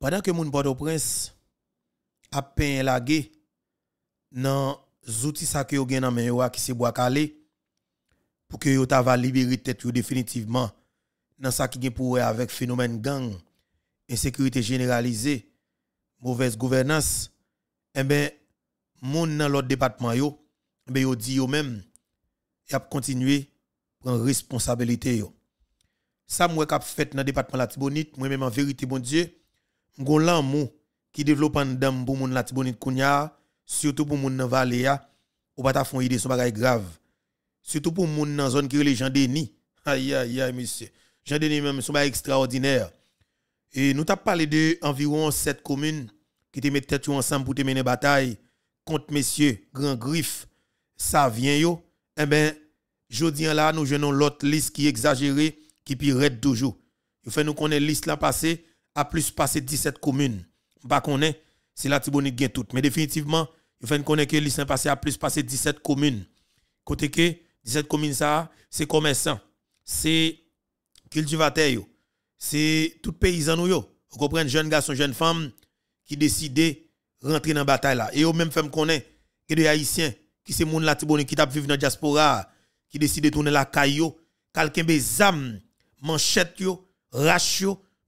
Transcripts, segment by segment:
Pendant que moun Port-au-Prince a peint la gué dans outils ça que yo gen nan men ki se bois calé pour que yo va libérer tête définitivement dans ce qui gen pour avec phénomène gang insécurité généralisée mauvaise gouvernance eh ben moun dans l'autre département yo eh ben yo di yo même y a continuer prendre responsabilité yo ça moi qu'a fait dans département la Tibonite moi même en vérité bon Dieu Gon l'amour qui développe en dame pour moun la tibonite kounya, surtout pour moun nan vallée ou pas ta fon idée son bagay grave. Surtout pour moun nan zone qui relè Jean Denis. Aïe aïe aïe monsieur. Jean Denis même son bagay extraordinaire. Et nous t'a parlé de environ sept communes qui te mettent tête ensemble pour te mener bataille contre messieurs Grand Griffe. Ça vient yo. Eh ben jodi là nous jeunons l'autre liste qui exagéré qui pire toujours. Il fait nous connaître liste là passée à plus passer 17 communes. Pas est, c'est la qui gagne tout. Mais définitivement, il faut connaître que passé à plus passer 17 communes. Côté que 17 communes ça, c'est commerçants, c'est cultivateurs, c'est tout paysan Vous comprenez jeunes garçons, jeunes femmes qui décident rentrer dans la bataille là. Et même femme connaît que des haïtiens qui c'est moun la Tibonite qui tape vivre dans la diaspora qui décident de tourner la caillou, quelqu'un des âmes, manchette yo,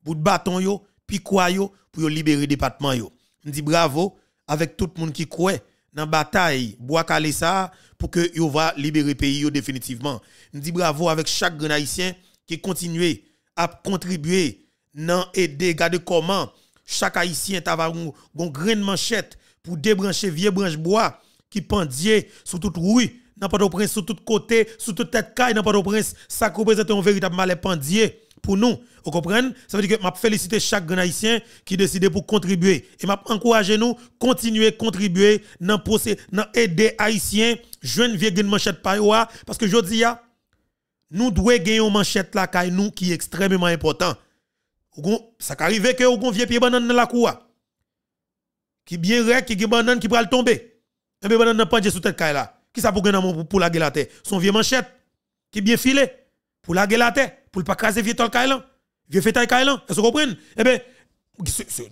bout de bâton yo, quoi yo pour libérer département yo. On bravo avec tout le monde qui croit dans bataille bois pour que yo va libérer pays définitivement. On dit bravo avec chaque grand haïtien qui continue à contribuer dans aider garder comment chaque haïtien a un grain de manchette pour débrancher vieux branche bois qui pendier sur toute rue sur sur tout côté, sur toute tête caille dans prince ça représente un véritable mal pendier pour nous. Vous comprenez Ça veut dire que je félicite chaque grand haïtien qui décide pour contribuer. Et je encourage nous continuer à contribuer dans aider dans aider haïtiens jeunes vieux manchette hein. parce que je dis hein, nous devons gagner une manchette là nous qui est extrêmement important. Ça arrive que vous vieux pied banane dans la cour. Hein. Qui bien rec qui banane qui va tomber. Et eh bien banane pas sous tête là. Qui ça pour gagner pour la gueule la terre Son vieux manchette qui bien filé pour la terre, pour ne pas casser vieux tolkaïlan, vieux fetaï kaïlan, est-ce que vous comprenez Eh bien,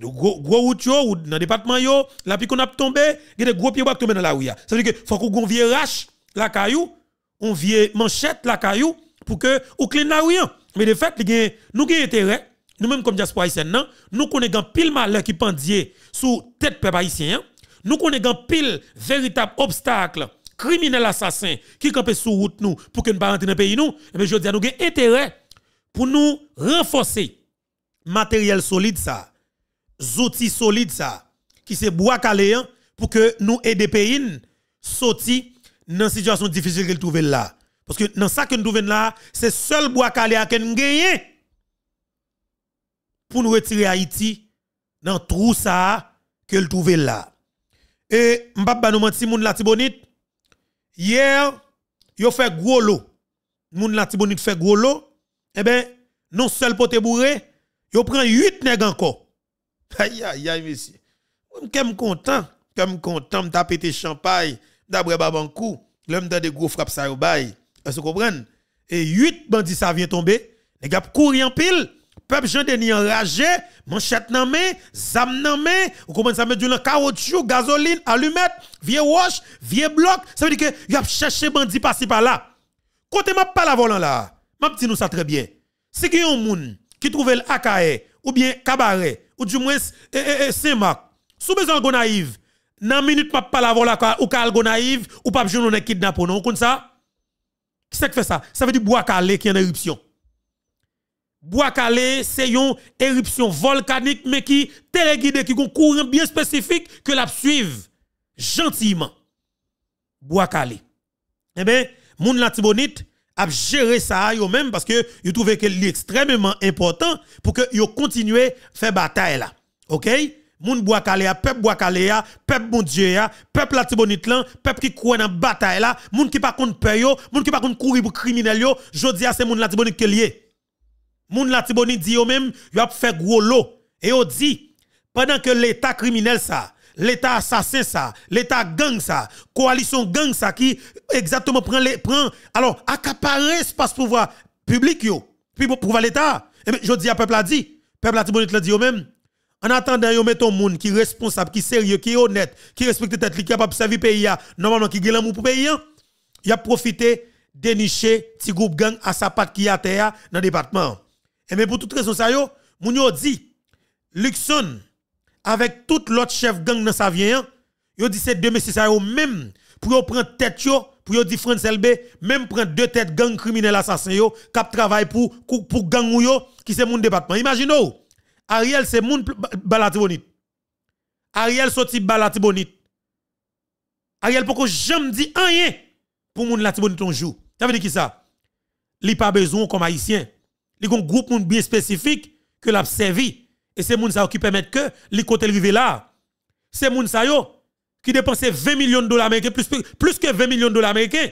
gros gros route dans le département yo, la pique on a tombé, il y a des gros pieds qui tombent dans la rue. Ça veut dire que faut qu'on vienne rache la caillou, on vient manchette la caillou pour que on clean la rue. Hein. Mais de fait, nous avons intérêt nous-mêmes comme diaspora haïtienne, hein, nous connaissons pile malheur qui pendier sous tête peuple haïtien. Hein. Nous connaissons pile véritable obstacle criminel assassin qui campe sur route nous pour que nous pas dans le pays nous, mais eh je dis à nous avons intérêt pour nous renforcer matériel solide ça, outils solide ça, qui c'est bois caléen hein, pour que nous aider pays sorti dans la situation difficile qu'ils trouvent là. Parce que dans ça que nous trouvons là, c'est seul bois caléen que nous gagnons pour nous retirer Haïti dans trou ça que trouvent là. Et m'pap pas nous menti moun la tibonite, Hier, yo fait gros lot. Moun la tibonite fait gros lot. Eh ben, non seul pote bourré, yo prend 8 nèg encore. Aïe aïe aïe monsieur. M'kem content, m'kem content m'ta pété champagne d'après babankou, l'homme dans des gros frappes ça yo bail. Est-ce que vous comprenez Et 8 bandits ça vient tomber, les gars courir en pile peuple Jean Denis enragé, manchette nan main, zam nan main, ou commence à mettre du caoutchouc, gasoline, allumette, vieux wash, vieux bloc, ça veut dire que y a cherché bandit par-ci par-là. Côté m'a pas la volant là, m'a dit nous ça très bien. Si y a un moun qui trouve le e, ou bien cabaret ou du moins eh, eh, eh Saint-Marc, sous besoin de naïve, nan minute m'a pas la volant ou kal go naïve ou pas journée kidnappé non, comme ça. Qui c'est qui fait ça Ça veut dire bois calé qui en éruption bois c'est une éruption volcanique, mais qui téléguidée, qui a un courant bien spécifique que la suivent gentiment. Bois Eh bien, moun la tibonite a géré ça yo même parce que yo trouvé que extrêmement important pour que yo à faire bataille là. OK? Moun bois peuple bois peuple bon Dieu peuple la tibonite là, peuple qui croit dans bataille là, moun qui pas contre peur yo, moun qui pas contre courir pour criminel yo, jodi a c'est moun la tibonite que lié moun la Tiboni dit yo même yo a fait gros lot et on dit pendant que l'état criminel ça l'état assassin ça l'état gang ça coalition gang ça qui exactement prend les prend alors accaparer espace pouvoir public yo puis pour pouvoir l'état et je dis à peuple a dit peuple la Tiboni dit yo même en attendant, yo un moun qui responsable, qui sérieux, qui honnête, qui respecte tête, qui capable servir pays, normalement qui gèle l'amour pour pays, il a profité dénicher petit groupe gang à sa patte qui a terre dans le département. Et eh mais pour toute raison ça yo, moun yo dit Luxon avec tout l'autre chef gang dans sa vient, hein, yo dit c'est deux messieurs ça yo même pour yo prendre tête yo pour dire France LB même prendre deux têtes gang criminel assassin qui cap travail pour pour gang yo qui c'est mon département. Imaginez Ariel c'est moun balatibonite. Ariel sorti balatibonite. Ariel je jamais dit rien pour moun latibonite un jour. Ça veut dire qui ça? Li pas besoin comme haïtien a un groupe moun bien spécifique que l'a servi et c'est moun qui permet que li côté là c'est moun qui dépensait 20 millions de dollars américains plus, que 20 millions de dollars américains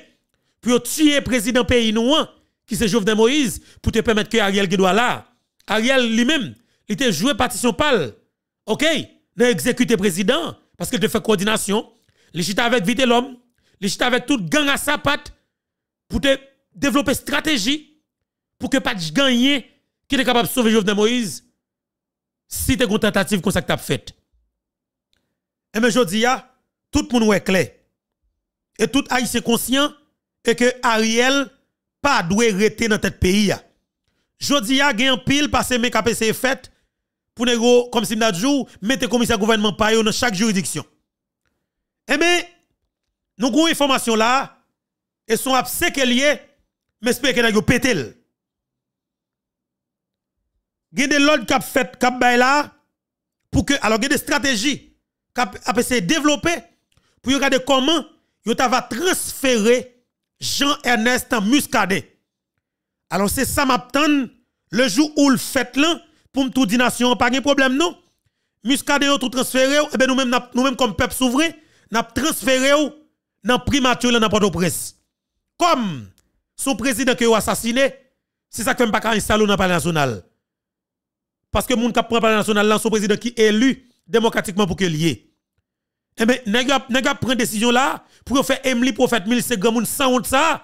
pour tuer président pays qui qui joue Jovenel Moïse pour te permettre que Ariel doit là Ariel lui-même il était joué partition pâle OK a exécuté président parce qu'il te fait coordination il chita avec vite l'homme il chita avec toute gang à sa patte pour te développer stratégie pour que pas gagné qui est capable de sauver Jovenel Moïse si tu une tentative comme ça que tu as fait. Et eh mais je dis, ah, tout le monde est clair. Et tout est conscient et que Ariel pas doit rester dans ce pays. il y a un pile parce que mes KPC fait pour nego comme si n'a jour mettez commissaire gouvernement pa dans chaque juridiction. Eh bien, nous avons information là et sont est liés mais espérons que nous pété il y a qui fait, là, pour que, alors il y a des stratégies qui ont été développées pour regarder comment il va transférer Jean-Ernest Muscadet. Alors c'est ça m'attend le jour où le fait là, pour me tout dire nation, pas de problème non. Muscadet tout transféré, et eh ben nous-mêmes, nous comme peuple souverain, nous transféré dans primature dans port au presse. Comme son président qui a assassiné, c'est ça que je ne pas installer dans le palais national. Parce que moun kap national son président qui élu démocratiquement pour que lié. Eh bien, nèg prend décision là pour faire Emily prophète mille c'est grand sans honte ça.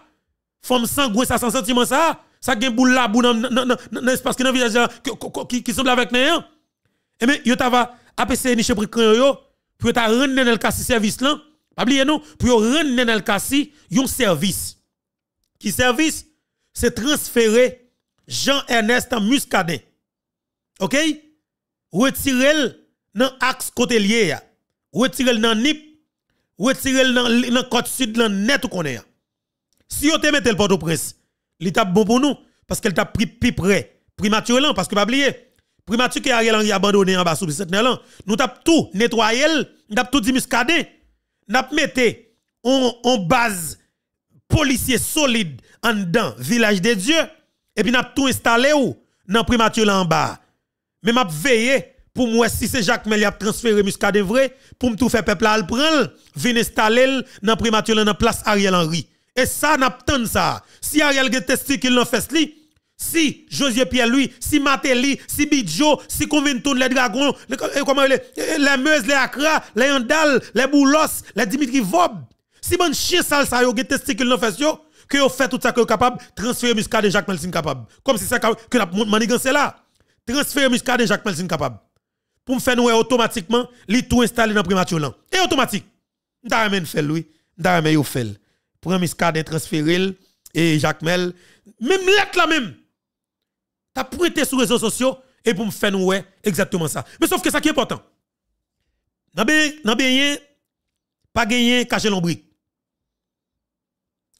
Femme sans goût ça sans sentiment ça. Ça gen boule là boule qui dans village qui qui semble avec hein. Eh bien, yo tava APC ni yo pour ta rendre le cas service là. Pas oublier non, rendre le cas yon service. Qui service c'est transférer Jean-Ernest Muscadet OK retirer dans axe côté lié. Retirez-le dans NIP. retirer le dans le côte sud, dans net est. Si vous mettez le porte au prince l'étape bon pour nous, parce qu'elle t'a pris plus près. Primature parce que pas oublier. Primature que Ariel Henry abandonné en bas sous le ans. Nous avons tout nettoyé, nous avons tout démuscadé. Nous avons mis en base policier solide en dedans, village des dieux. Et puis nous avons tout installé où? Dans primature là en bas. Mais m'a veillé pour moi si c'est Jacques Mel a transféré Muscadet vrai pour me tout faire peuple à le prendre, venir installer dans primature dans place Ariel Henry. Et ça n'a pas ça. Si Ariel a qu'il l'en fesse si José Pierre lui, si Matéli, si Bidjo, si convient les dragons, les, eh, comment les, eh, les Meuse, les Akra, les Andal, les Boulos, les Dimitri Vob, si mon chien sale ça yo qu'il ne fesse yo, que yo fait tout ça que capable transférer Muscadet Jacques Mel capable. Comme si ça que n'a manigance là transférer et Jacques c'est capable. Pour me faire nous automatiquement, li tout installer dans primature là. Et automatique. M'ta ramène fait lui, m'ta ramène yo fait. Prend Muscadet transférer et Jacques Mel même lettre la même. T'as prêté sur les réseaux sociaux et pour me faire nous exactement ça. Mais sauf que ça qui est important. Nan bien pas gagné caché l'ombrique.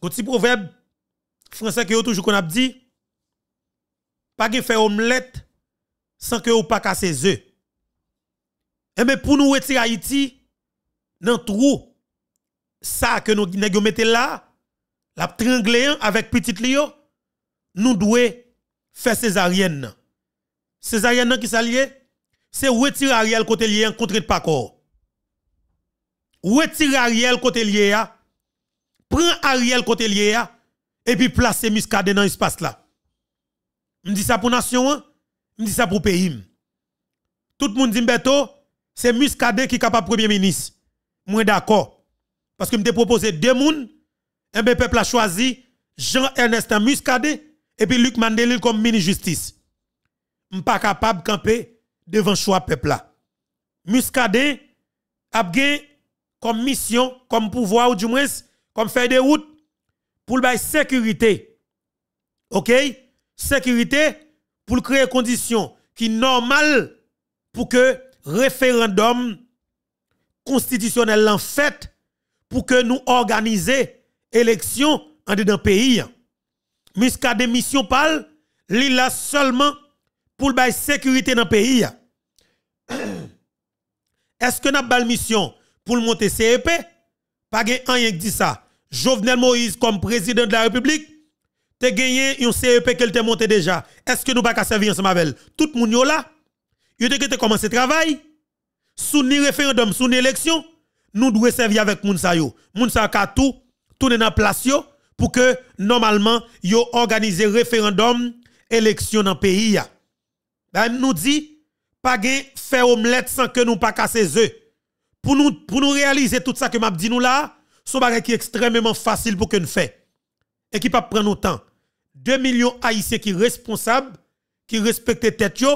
Quand proverbe français que toujours qu'on a dit pas gagné fait omelette sans que ou pas casser eux. Eh, et mais pour nous retirer Haïti dans trou ça que nous avons mis là, la tringle avec petite lio, nous devons faire césarienne. Césarienne qui s'allie, c'est retirer Ariel côté lié contre le corps. Retirer Ariel côté lié prend Ariel côté lié et puis placer Muscadet dans l'espace là. Je dis ça pour nation, hein? Je dis ça pour pays. Tout le monde dit que c'est Muscadet qui est capable premier ministre. Moi d'accord. Parce que me proposé deux moun, un peuple a choisi Jean-Ernest Muscadet et puis Luc Mandelil comme ministre justice. Je pas capable de camper devant choix peuple là. Muscadet a comme mission, comme pouvoir ou du moins comme faire des routes pour la sécurité. OK Sécurité pour créer conditions qui normales pour que référendum constitutionnel en fait pour que nous organisions élection en dedans pays. Miska démission parle, il là seulement pour la sécurité dans pays. Est-ce que nous avons mission pour monter CEP? Pas rien dit ça. Jovenel Moïse comme président de la République, te gagné un CEP qu'elle t'a monté déjà. Est-ce que nous pas servir ensemble avec Tout le monde là. Yo te te commencé travail. Sous ni référendum, sous ni élection, nous devons servir avec moun sa yo. Moun sa ka tout tourner dans place yo pour que normalement yo organiser référendum, élection dans pays Ben nous dit pas faire omelette sans que nous pas casser œufs. Pour nous pour nous réaliser tout ça que m'a dit nous là, son bagage qui est extrêmement facile pour que nous fait et qui pas prendre temps. 2 millions haïtiens qui responsables, qui respectent tête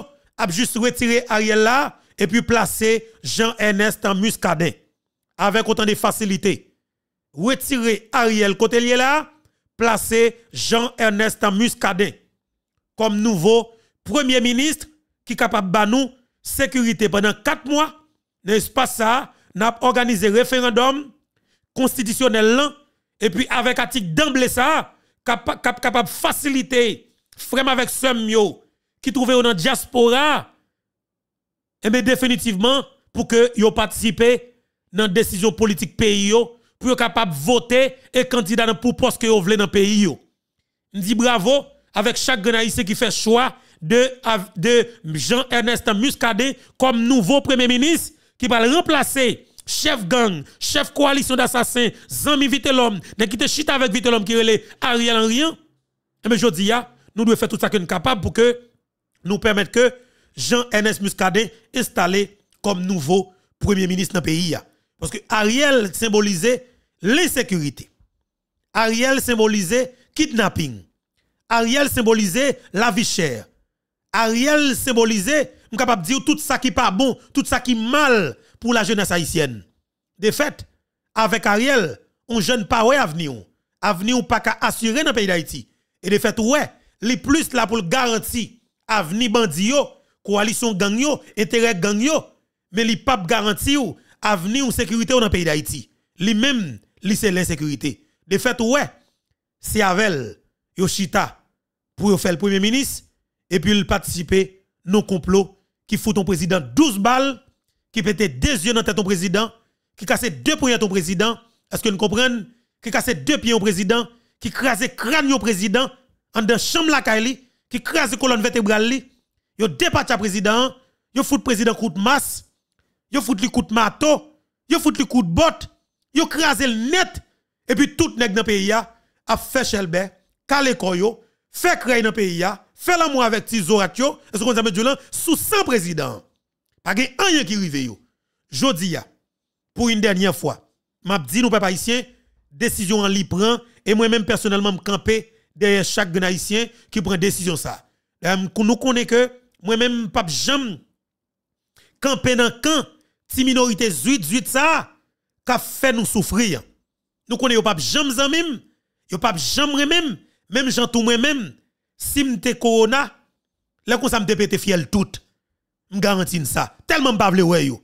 a juste retiré Ariel là et puis placer Jean-Ernest en Muscadet, avec autant de facilité. Retirer Ariel côté là, placer Jean-Ernest en Muscadet, comme nouveau premier ministre qui est capable de nous sécurité pendant 4 mois. N'est-ce pas ça? N'a organisé référendum constitutionnel et puis avec article d'emblée ça capable de faciliter avec Semio qui trouve dans la diaspora, et eh bien définitivement, pour que yo participé dans la décision politique pays, pour capable de voter et candidat pour poste que vous voulez dans le pays. Je dis bravo avec chaque grenadier qui fait choix de, de Jean-Ernest Muscadet comme nouveau Premier ministre qui va le remplacer chef gang, chef coalition d'assassins, Zami Vitelhomme, qui te chita avec Vitelhomme qui relè Ariel en rien. bien je dis, nous devons faire tout ça que nous capables pour que nous permettre que Jean-Ernest Muscadet installé comme nouveau premier ministre dans le pays. Parce que Ariel symbolisait l'insécurité. Ariel symbolisait kidnapping. Ariel symbolisait la vie chère. Ariel symbolisait, je capable de dire tout ça qui pas bon, tout ça qui est mal pour la jeunesse haïtienne. De fait, avec Ariel, on jeune pas ouais avenir. Avenir pas qu'à assurer dans le pays d'Haïti. Et de fait, ouais, les plus là pour garantir avenir bandi coalition gang intérêt gang mais les pas garantir avenir ou sécurité dans le pays d'Haïti. Les mêmes, li c'est l'insécurité. De fait, ouais, c'est avec Yoshita pour faire le premier ministre et puis il participer non complot qui fout ton président 12 balles qui pète deux yeux dans tête ton président, qui cassait deux poignets ton président, est-ce que nous comprenons Qui cassait deux pieds au président, qui crasait crâne au président, en dans chambre la Kaili, qui crasait colonne vertébrale li, yo dépatcha président, yo fout président coup de masse, yo fout le coup de marteau, yo fout le coup de botte, yo le net et puis tout nèg dans pays a fait shelbe, calé koyo, fait créer dans pays a, fait l'amour avec Tizoratio, est-ce qu'on dit sous 100 président? Pas de rien qui yo. pour une dernière fois, m'a dit nous papa haïtien, décision en li et moi-même personnellement me derrière chaque haïtien qui prend décision ça. Euh, nous connaissons que moi-même pape jamais Campé dans camp ti minorité 8 8 ça qu'a fait nous souffrir. Nous connaissons que jamais même, yo pas même, même jantou moi-même si m'te corona, là comme ça m'te pété fiel toute. Je garantis ça. Tellement je vle veux yo.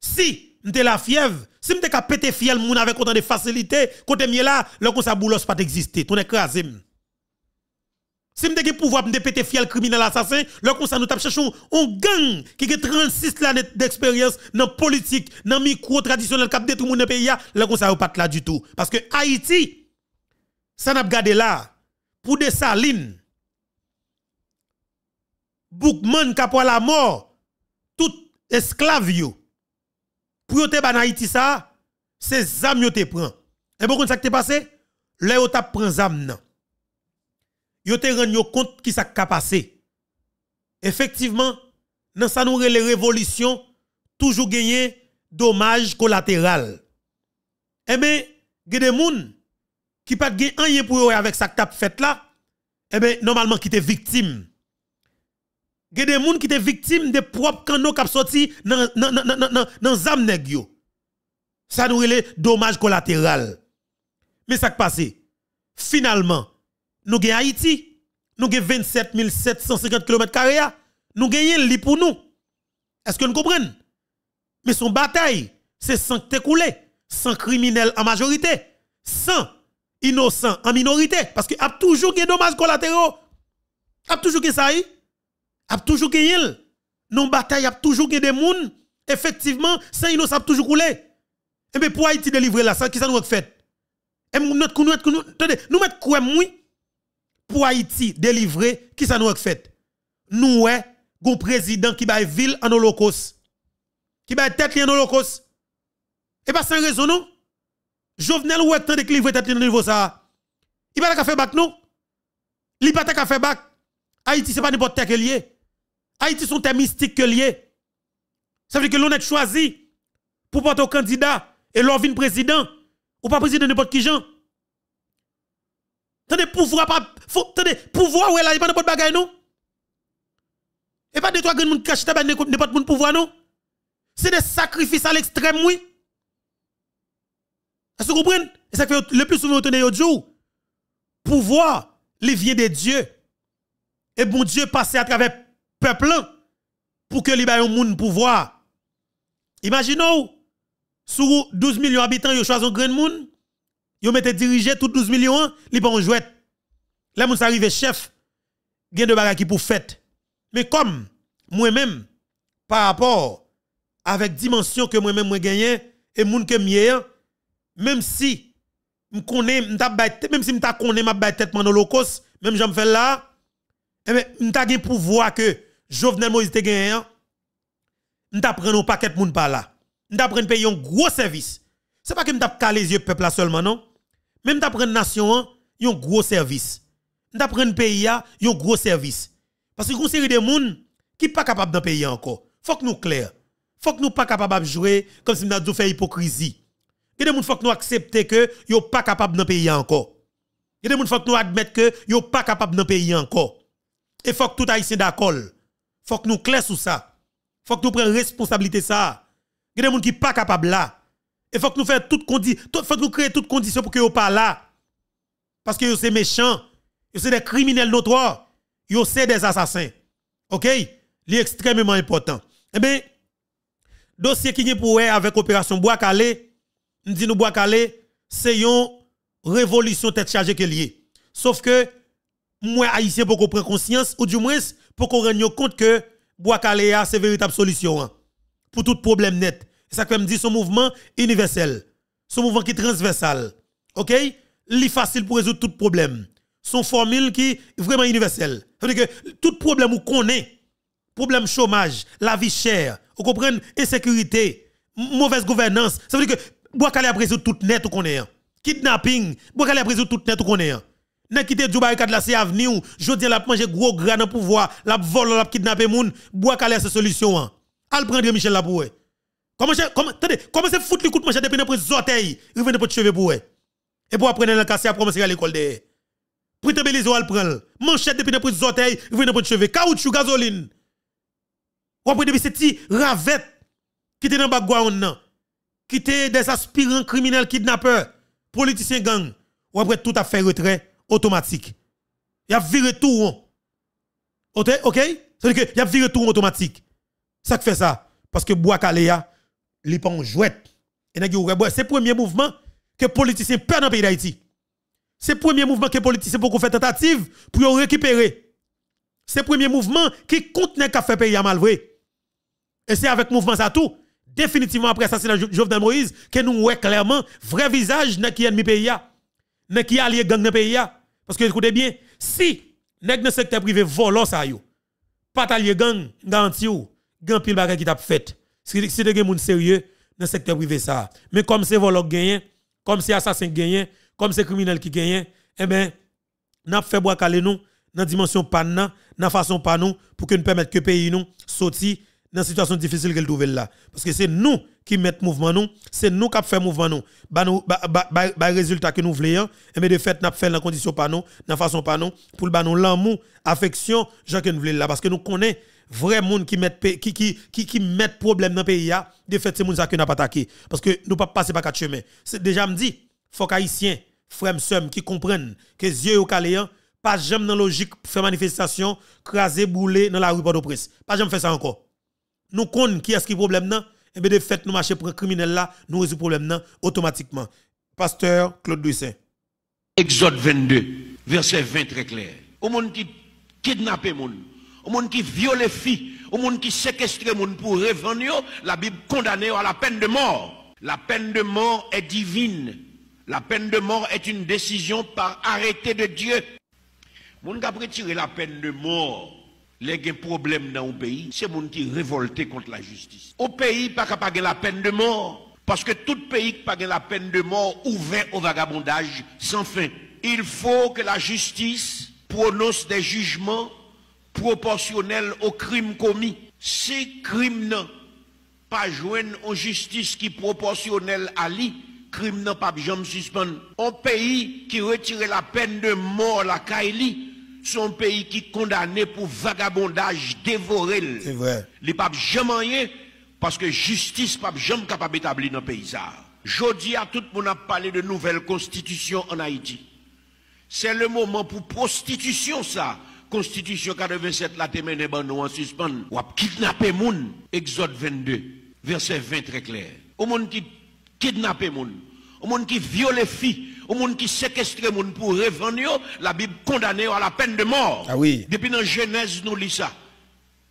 Si je la fièvre, si je ka pété fiel moun avec autant de facilité, côté mieux là, le ça boulos pas d'exister Ton écrasé. Si je ki pouvoir de pété fiel criminel assassin, le nou nous cherche un gang qui a 36 l'année d'expérience dans politique, dans micro traditionnel qui tout détruit le pays, le sa ou pas là du tout. Parce que Haïti, ça n'a pas gardé là, pour des salines, Boukman qui la mort, esclaves yo pour yo te ban Haïti ça c'est zam yo te prend et bon ça qui t'est passé là yo t'a prend zam nan yo te rend yo compte qui ça passé effectivement dans ça nous les révolutions toujours gagné dommage collatéral et eh ben, il des gens qui n'ont pas rien pour avec sa que fait là, et eh ben normalement, qui te victime y a des gens qui sont victimes de propres canaux qui sont sortis dans les âmes Ça nous relève dommages collatéral. Mais ça qui passe, finalement, nous avons Haïti, nous avons 27 750 km, nous avons li pour nous. Est-ce que nous comprenons? Mais son bataille, c'est sans te sans criminel en majorité, sans innocent en minorité, parce y a toujours des dommages collatéraux, a toujours des ça hein? a toujours gagné. Non bataille a toujours des gens. Effectivement, sans innocent a toujours coulé. Et eh bien pour Haïti délivrer là, ça qui ça nous a fait eh, nous mettons nous mettons pour Haïti délivrer qui ça nous a fait Nous ouais, un président qui baille ville en holocauste. Qui une tête en holocauste. Et eh pas ben, sans raison non. Jovenel ou tant de la tête en niveau ça. Il pas café bac non. Il pas faire bac. Haïti ce n'est pas n'importe quel lieu. Haïti sont des mystiques que liés. Ça veut dire que l'on est choisi pour porter au candidat et l'on vient président. Ou pas président n'importe qui gens. Tenez, pouvoir pas. Tenez, pouvoir ouais là, il pas n'importe bagaille non. Et pas de trois grands monde cache tabac n'importe de pouvoir non. C'est des sacrifices à l'extrême oui. Est-ce que vous comprenez Et ça fait le plus souvent tenez au pouvoir les vient de Dieu. Et bon Dieu passe à travers peuple pour que les un monde pouvoir. Imaginez, sur 12 millions d'habitants, ils choisissent un grand monde, ils mettez dirigé tout 12 millions, ils pas en jouet. Là, chefs, ils chef, gain de qui pour fête. Mais comme, moi-même, par rapport avec dimension que moi-même moi gagné et moun que mieux, même si je connais, même si je connais ma tête mon holocauste, même j'en fais là, eh ben, m'ta gain pouvoir que Jovenel Moïse te gagné, nous prenons un paquet de monde par là. Nous prenons payer un gros service. Ce n'est pas que nous calé les yeux peuple seulement, non? Même nous une nation, un gros service. Nous un pays, a un gros service. Parce que une série de gens qui pas capables d'en payer encore. Faut que nous clair. Faut que nous pas capables de jouer comme si nous avons fait hypocrisie. Il y a des faut que nous accepter que sont pas capables d'en payer encore. Il y a faut que nous admettre que yo pas capable d'en payer encore. Et faut que tout haïtien d'accord faut que nous clair sur ça. faut que nous prenions responsabilité ça. Il y a des gens qui pas capables là. Il faut que nous fassions toutes conditions, faut que nous créer toutes conditions pour que soient pas là. Parce que c'est méchant, c'est des criminels notoires, ils c'est des assassins. OK C'est extrêmement important. Eh bien, dossier qui est pour avec opération Bois Calé, nous disons Bois Calé, c'est une révolution tête chargée que liée. Sauf que moi haïtien pour qu'on prenne conscience ou du moins pour qu'on rende compte que bois caléa c'est véritable solution hein. pour tout problème net. ça que me dit son mouvement universel. Son mouvement qui est transversal. OK est facile pour résoudre tout problème. Son formule qui est vraiment universelle. Ça veut dire que tout problème où connaît problème chômage, la vie chère, vous comprenez insécurité, mauvaise gouvernance. Ça veut dire que bois a résoudre tout net ou qu'on est. Hein. Kidnapping, bois a résoudre tout net ou qu'on est. Hein. Ne quitté te Dubaï cadre la c'est avenir, je dis la manger gros gras pouvoir, la voler, la kidnapper moun, bois sa se solution an. Hein. Al prendre Michel la poue. Comment comment attendez, comment c'est fout le coup de manche depuis dans zoteil, revene dans cheveux pour Et pour apprendre dans casser à commencer à l'école de. Prite belize ou al prendre. Manchette depuis dans zoteil, revene dans cheve. caoutchouc gasoline. Ou depuis ces petits ravettes qui nan dans background nan. Qui te des aspirants criminels kidnappeurs, politiciens gang. Ou après tout à fait retrait automatique. Il a viré tout rond. OK? OK? C'est-à-dire qu'il a viré tout rond automatique. Ça qui fait ça. Parce que Bois Kalea, il pas en jouette. Et c'est le premier mouvement que les politiciens perdent dans le pays d'Haïti. C'est le premier mouvement que les politiciens pour faire tentative pour récupérer. C'est le premier mouvement qui compte qu'à faire pays à vrai. Et c'est avec mouvement ça tout, définitivement après l'assassinat de Jovenel Moïse, que nous voyons clairement vrai visage de qui ennemi pays. Mais qui allié gang dans pays parce que écoutez bien si nèg dans secteur privé volant ça yo pas allié gang garanti ou gang pile bagay qui t'a fait si si des gens sérieux dans secteur privé ça mais comme c'est volant gagné comme c'est assassin gagné comme c'est criminel qui gagne eh ben n'a fait bois calé nous dans dimension pan nan, dans façon pas nous pour que nous permettre que pays nous sorti dans la situation difficile qu'elle trouve là. Parce que c'est nous qui mettons mouvement nous, c'est nous qui faisons mouvement nous. Bah nous, bah, bah, bah, résultat que nous voulons, et eh mais de fait, nous faisons la condition pas nous, dans façon pas nous, pour bah nous l'amour, affection, gens que nous voulons là. Parce que nous connaissons vrai monde qui mettent qui qui qui problème dans le pays là hein. de fait c'est monde ça qui n'a pas attaqué parce que nous pas passer par quatre chemins c'est déjà me dit faut haïtien frères qui comprennent que yeux au caléen hein, pas jamais dans logique faire manifestation craser bouler dans la rue de au prince pas jamais faire ça encore nous connaissons qui est-ce qui problème et eh bien de fait nous marcher pour un criminel là, nous le problème automatiquement. Pasteur Claude Duissin. Exode 22, verset 20 très clair. Au monde qui kidnappe monde, au monde qui viole filles, au monde qui séquestre monde pour revenir, la Bible condamne à la peine de mort. La peine de mort est divine. La peine de mort est une décision par arrêté de Dieu. Mon qui a retiré la peine de mort, les problèmes dans le pays, c'est monde qui révolté contre la justice. Au pays, pas capable la peine de mort. Parce que tout pays qui pas la peine de mort ouvert au vagabondage sans fin. Il faut que la justice prononce des jugements proportionnels aux crimes commis. Ces crime n'a pas une justice qui est proportionnelle à lui, crime n'a pas bien suspendre. Un pays qui retire la peine de mort la Kaili, son pays qui est condamné pour vagabondage, dévoré. C'est vrai. Les papes jamais rien, parce que justice, pape jamais capable d'établir dans le pays. Jodi à tout le monde a parlé de nouvelle constitution en Haïti. C'est le moment pour prostitution, ça. Constitution 87, la pas nous en suspens. Ou kidnapper moun. Exode 22, verset 20 très clair. Au monde qui kidnappe moun au monde qui viole les filles, au monde qui séquestre les monde pour revendre, la Bible condamne à la peine de mort. Ah Depuis dans Genèse, nous lisons ça.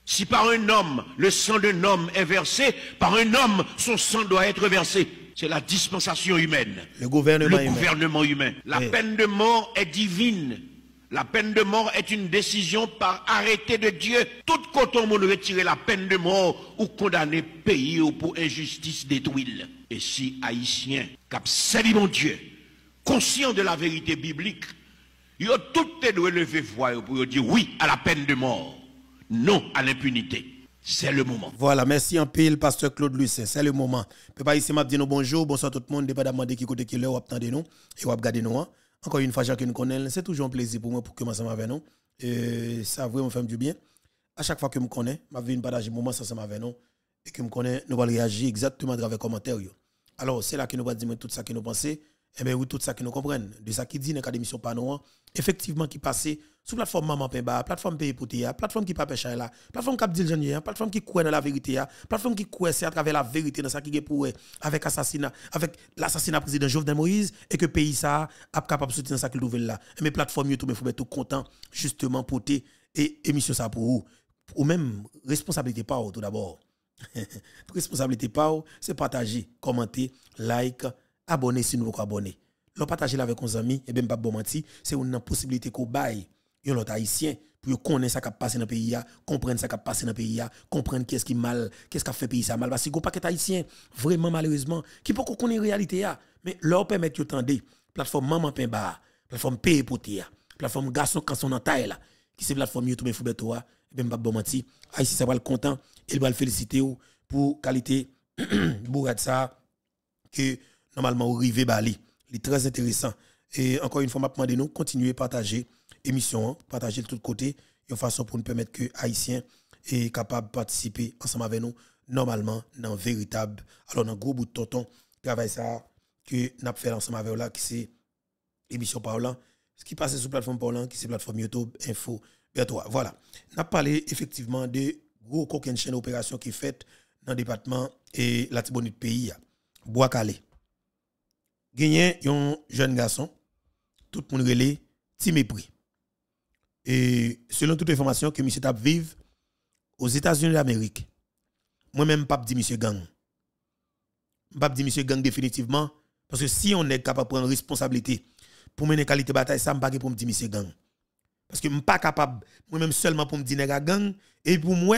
Si par un homme, le sang d'un homme est versé, par un homme, son sang doit être versé. C'est la dispensation humaine. Le gouvernement, le gouvernement humain. La peine de mort est divine. La peine de mort est une décision par arrêté de Dieu. Tout coton, on retirer la peine de mort ou condamner pays ou pour injustice détruite. Et si haïtien, qui servi mon Dieu, conscient de la vérité biblique, il a tout doit lever voix pour dire oui à la peine de mort, non à l'impunité. C'est le moment. Voilà, merci en pile, pasteur Claude Lucet C'est le moment. pas ici m'a dit nous bonjour, bonsoir tout le monde. Dépendamment de demander qui côté qui l'heure, attendez nous et vous regardez nous. Hein. Encore une fois, chacun nous connaît. C'est toujours un plaisir pour moi pour commencer avec nous. Et ça vraiment fait du bien. À chaque fois que je me connais, je viens partager un moment ensemble avec nous et que je me connais, nous allons réagir exactement avec les commentaires. Alors, c'est là que nous va dire tout ça que nous pensons, et eh bien, oui, tout ça que nous comprenons. De ça qui dit dans l'émission Panon, hein. effectivement, qui passe sous la plateforme Maman Pemba, plateforme Pays la plateforme qui Pape là, plateforme qui dit le plateforme qui croit dans la vérité, hein. plateforme qui croit c'est à travers la vérité dans ça qui est pour avec assassinat, avec l'assassinat président Jovenel Moïse, et que pays ça a capable de soutenir ça qui nouvelle là. Eh mais plateforme YouTube, il faut être content, justement, pour et émission ça pour vous. Ou même, responsabilité pas tout d'abord. responsabilité pas c'est partager, commenter, like, abonner si nous vous abonner. Le partager avec nos amis et eh bien pas bon menti, c'est une possibilité qu'on baille un autre haïtien pour connaître ce qui passe dans le pays, comprendre ce qui passe dans le pays, comprendre qu'est-ce qui mal, qu'est-ce qui fait pays ça mal parce que pas paquet haïtien vraiment malheureusement qui pas la réalité ah. mais leur permettre de tendre plateforme maman pain bar, plateforme paye pour plateforme garçon quand son entaille taille là, qui c'est plateforme YouTube et toi même ben pas bon menti Haïti ça va le content il va le féliciter pour qualité bourrette ça que normalement au rivé Bali il est très intéressant et encore une fois m'a nous continuer partager émission hein, partager de tous côtés de façon pour nous permettre que haïtiens est capable de participer ensemble avec nous normalement dans véritable alors dans gros bout de tonton travail ça que n'a fait ensemble avec nous, qui c'est émission parlant ce qui passe sur plateforme parlant qui c'est plateforme YouTube info toi Voilà. On a parlé effectivement de gros coquin chaîne opération qui est dans le département et la Tibonite pays. Bois Calais. a un jeune garçon, tout le monde est petit mépris. Et selon toute information que M. Tap vive aux États-Unis d'Amérique, moi-même, pas dit M. Gang. Pas dit M. Gang définitivement, parce que si on est capable de prendre responsabilité pour mener qualité de bataille, ça ne pas pour me dire M. Gang. Parce que je ne suis pas capable, moi-même seulement pour me dire à gang. Et pour moi,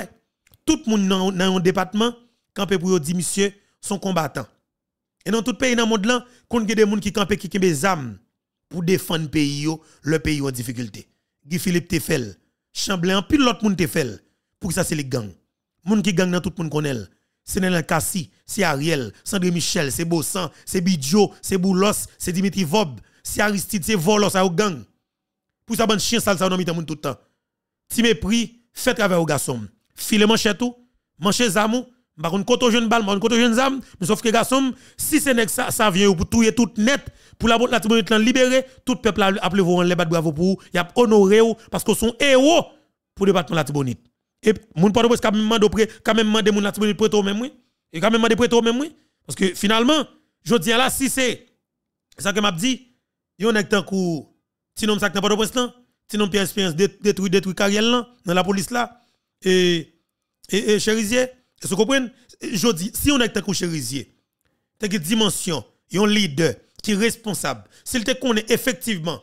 tout le monde dans, mon département, quand pour dire, monsieur, sont combattants. Et dans tout pays dans le monde, là, il y a des gens qui campent, qui ont des âmes pour défendre le pays, le pays en difficulté. Guy Philippe Tefel, Chamblain, puis l'autre monde Tefel, pour ça c'est les gangs. Monde qui gang dans tout le monde connaît. C'est Nelin Kassi, c'est Ariel, c'est Michel, c'est Bossan, c'est Bidjo, c'est Boulos, c'est Dimitri Vob, c'est Aristide, c'est Volos, c'est gang. Pour ça, bonne chien, ça, ça, on a tout le temps. Ti mépris, faites avec au garçons. Filez manchez tout, manchez zamou, par contre, koto jeune balle, quand on jeune zam, mais sauf que garçon, si c'est nèg ça, ça vient pour tout tout net, pour la bonne tribune libérer, tout peuple a appelé vous en les bravo pour y a honoré parce que sont héros pour le département la tribune. Et moun pas parce pas même quand même demander moun la tribune prête au même et quand même prêt au même parce que finalement, je dis là si c'est ça que m'a dit, yon nèg tant Sinon, ça n'a pas de prince Sinon, Pierre Espérance détruit, détruit carrière dans la police là. Et, et, chérisier, est-ce que vous comprenez? Je dis, si on est avec chérisier, t'as une dimension, un leader qui est responsable, s'il te connaît effectivement,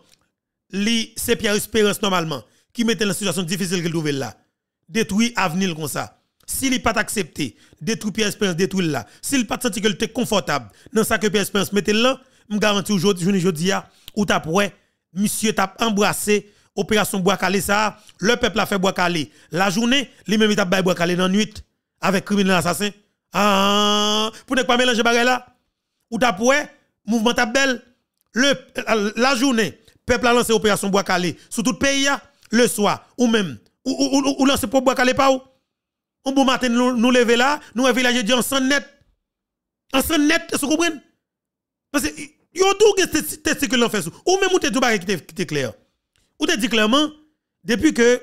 c'est Pierre Espérance normalement, qui mettait la situation difficile qu'il trouvait là, détruit avenir comme ça. S'il n'est pas accepté, détruit Pierre Espérance, détruit là. S'il pas senti que était confortable dans ça que Pierre Espérance mettait là, je garantis aujourd'hui, je dis, ou t'as monsieur t'a embrassé opération bois calé ça le peuple a fait bois calé la journée lui même t'a bail bois calé dans nuit avec criminel assassin ah pour ne pas mélanger bagarre là ou t'a poué mouvement t'a belle le la journée peuple a lancé opération bois calé sur tout pays le soir ou même ou, ou, lancer pour bois calé pas ou un bon matin nous nous lever là nous un village dit en net en net vous comprenez parce que Yo tout ce que l'on fait ou même ou te tout qui te clair. Ou te dit clairement depuis que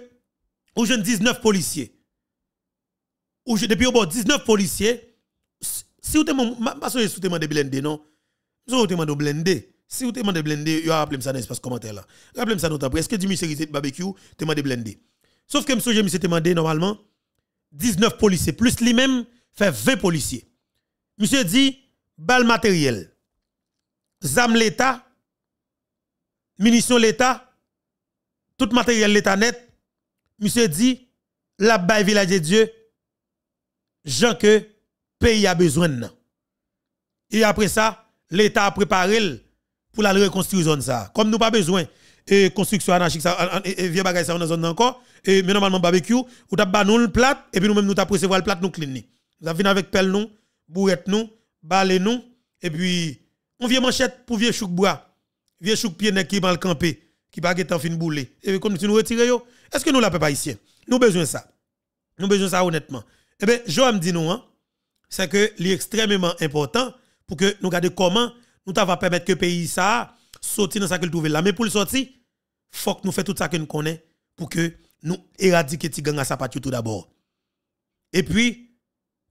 ou jeune 19 policiers ou depuis au bord 19 policiers si ou te pas sou sou demande blender non. te vous blender. Si vous te demande blender, yo appelé ça dans l'espace commentaire là. moi ça après. Est-ce que Jimmy de barbecue te demande blender. Sauf que monsieur Jimmy s'est demandé normalement 19 policiers plus lui-même fait 20 policiers. Monsieur dit balle matériel zam l'État, munitions l'État, tout matériel l'État net, monsieur dit, la baye village de Dieu, gens que pays a besoin. Et après ça, l'État a préparé pour la reconstruire zone ça. Comme nous pas besoin et construction anarchique ça vieux bagage ça dans zone encore et mais normalement barbecue ou t'as banon le plat et puis nous même nous avons recevoir le plat nous clean. Nous avons avec pelle nous, bourrette nous, balé nous et puis on vient manchette pour vieux chouk bois, vieux chouk pied qui mal campé, qui pas en fin bouler. Et comme si nous yo, est-ce que nous la pas ici Nous besoin ça. Nous besoin ça honnêtement. Eh bien, Joam dit nous, hein, c'est que l'extrêmement important pour que nous gardions comment nous va permettre que le pays ça sorti dans sa qu'il trouve là. Mais pour le sortir, faut que nous fassions tout ça que nous connaissons pour que nous éradiquions les gangs à sapatio tout d'abord. Et puis,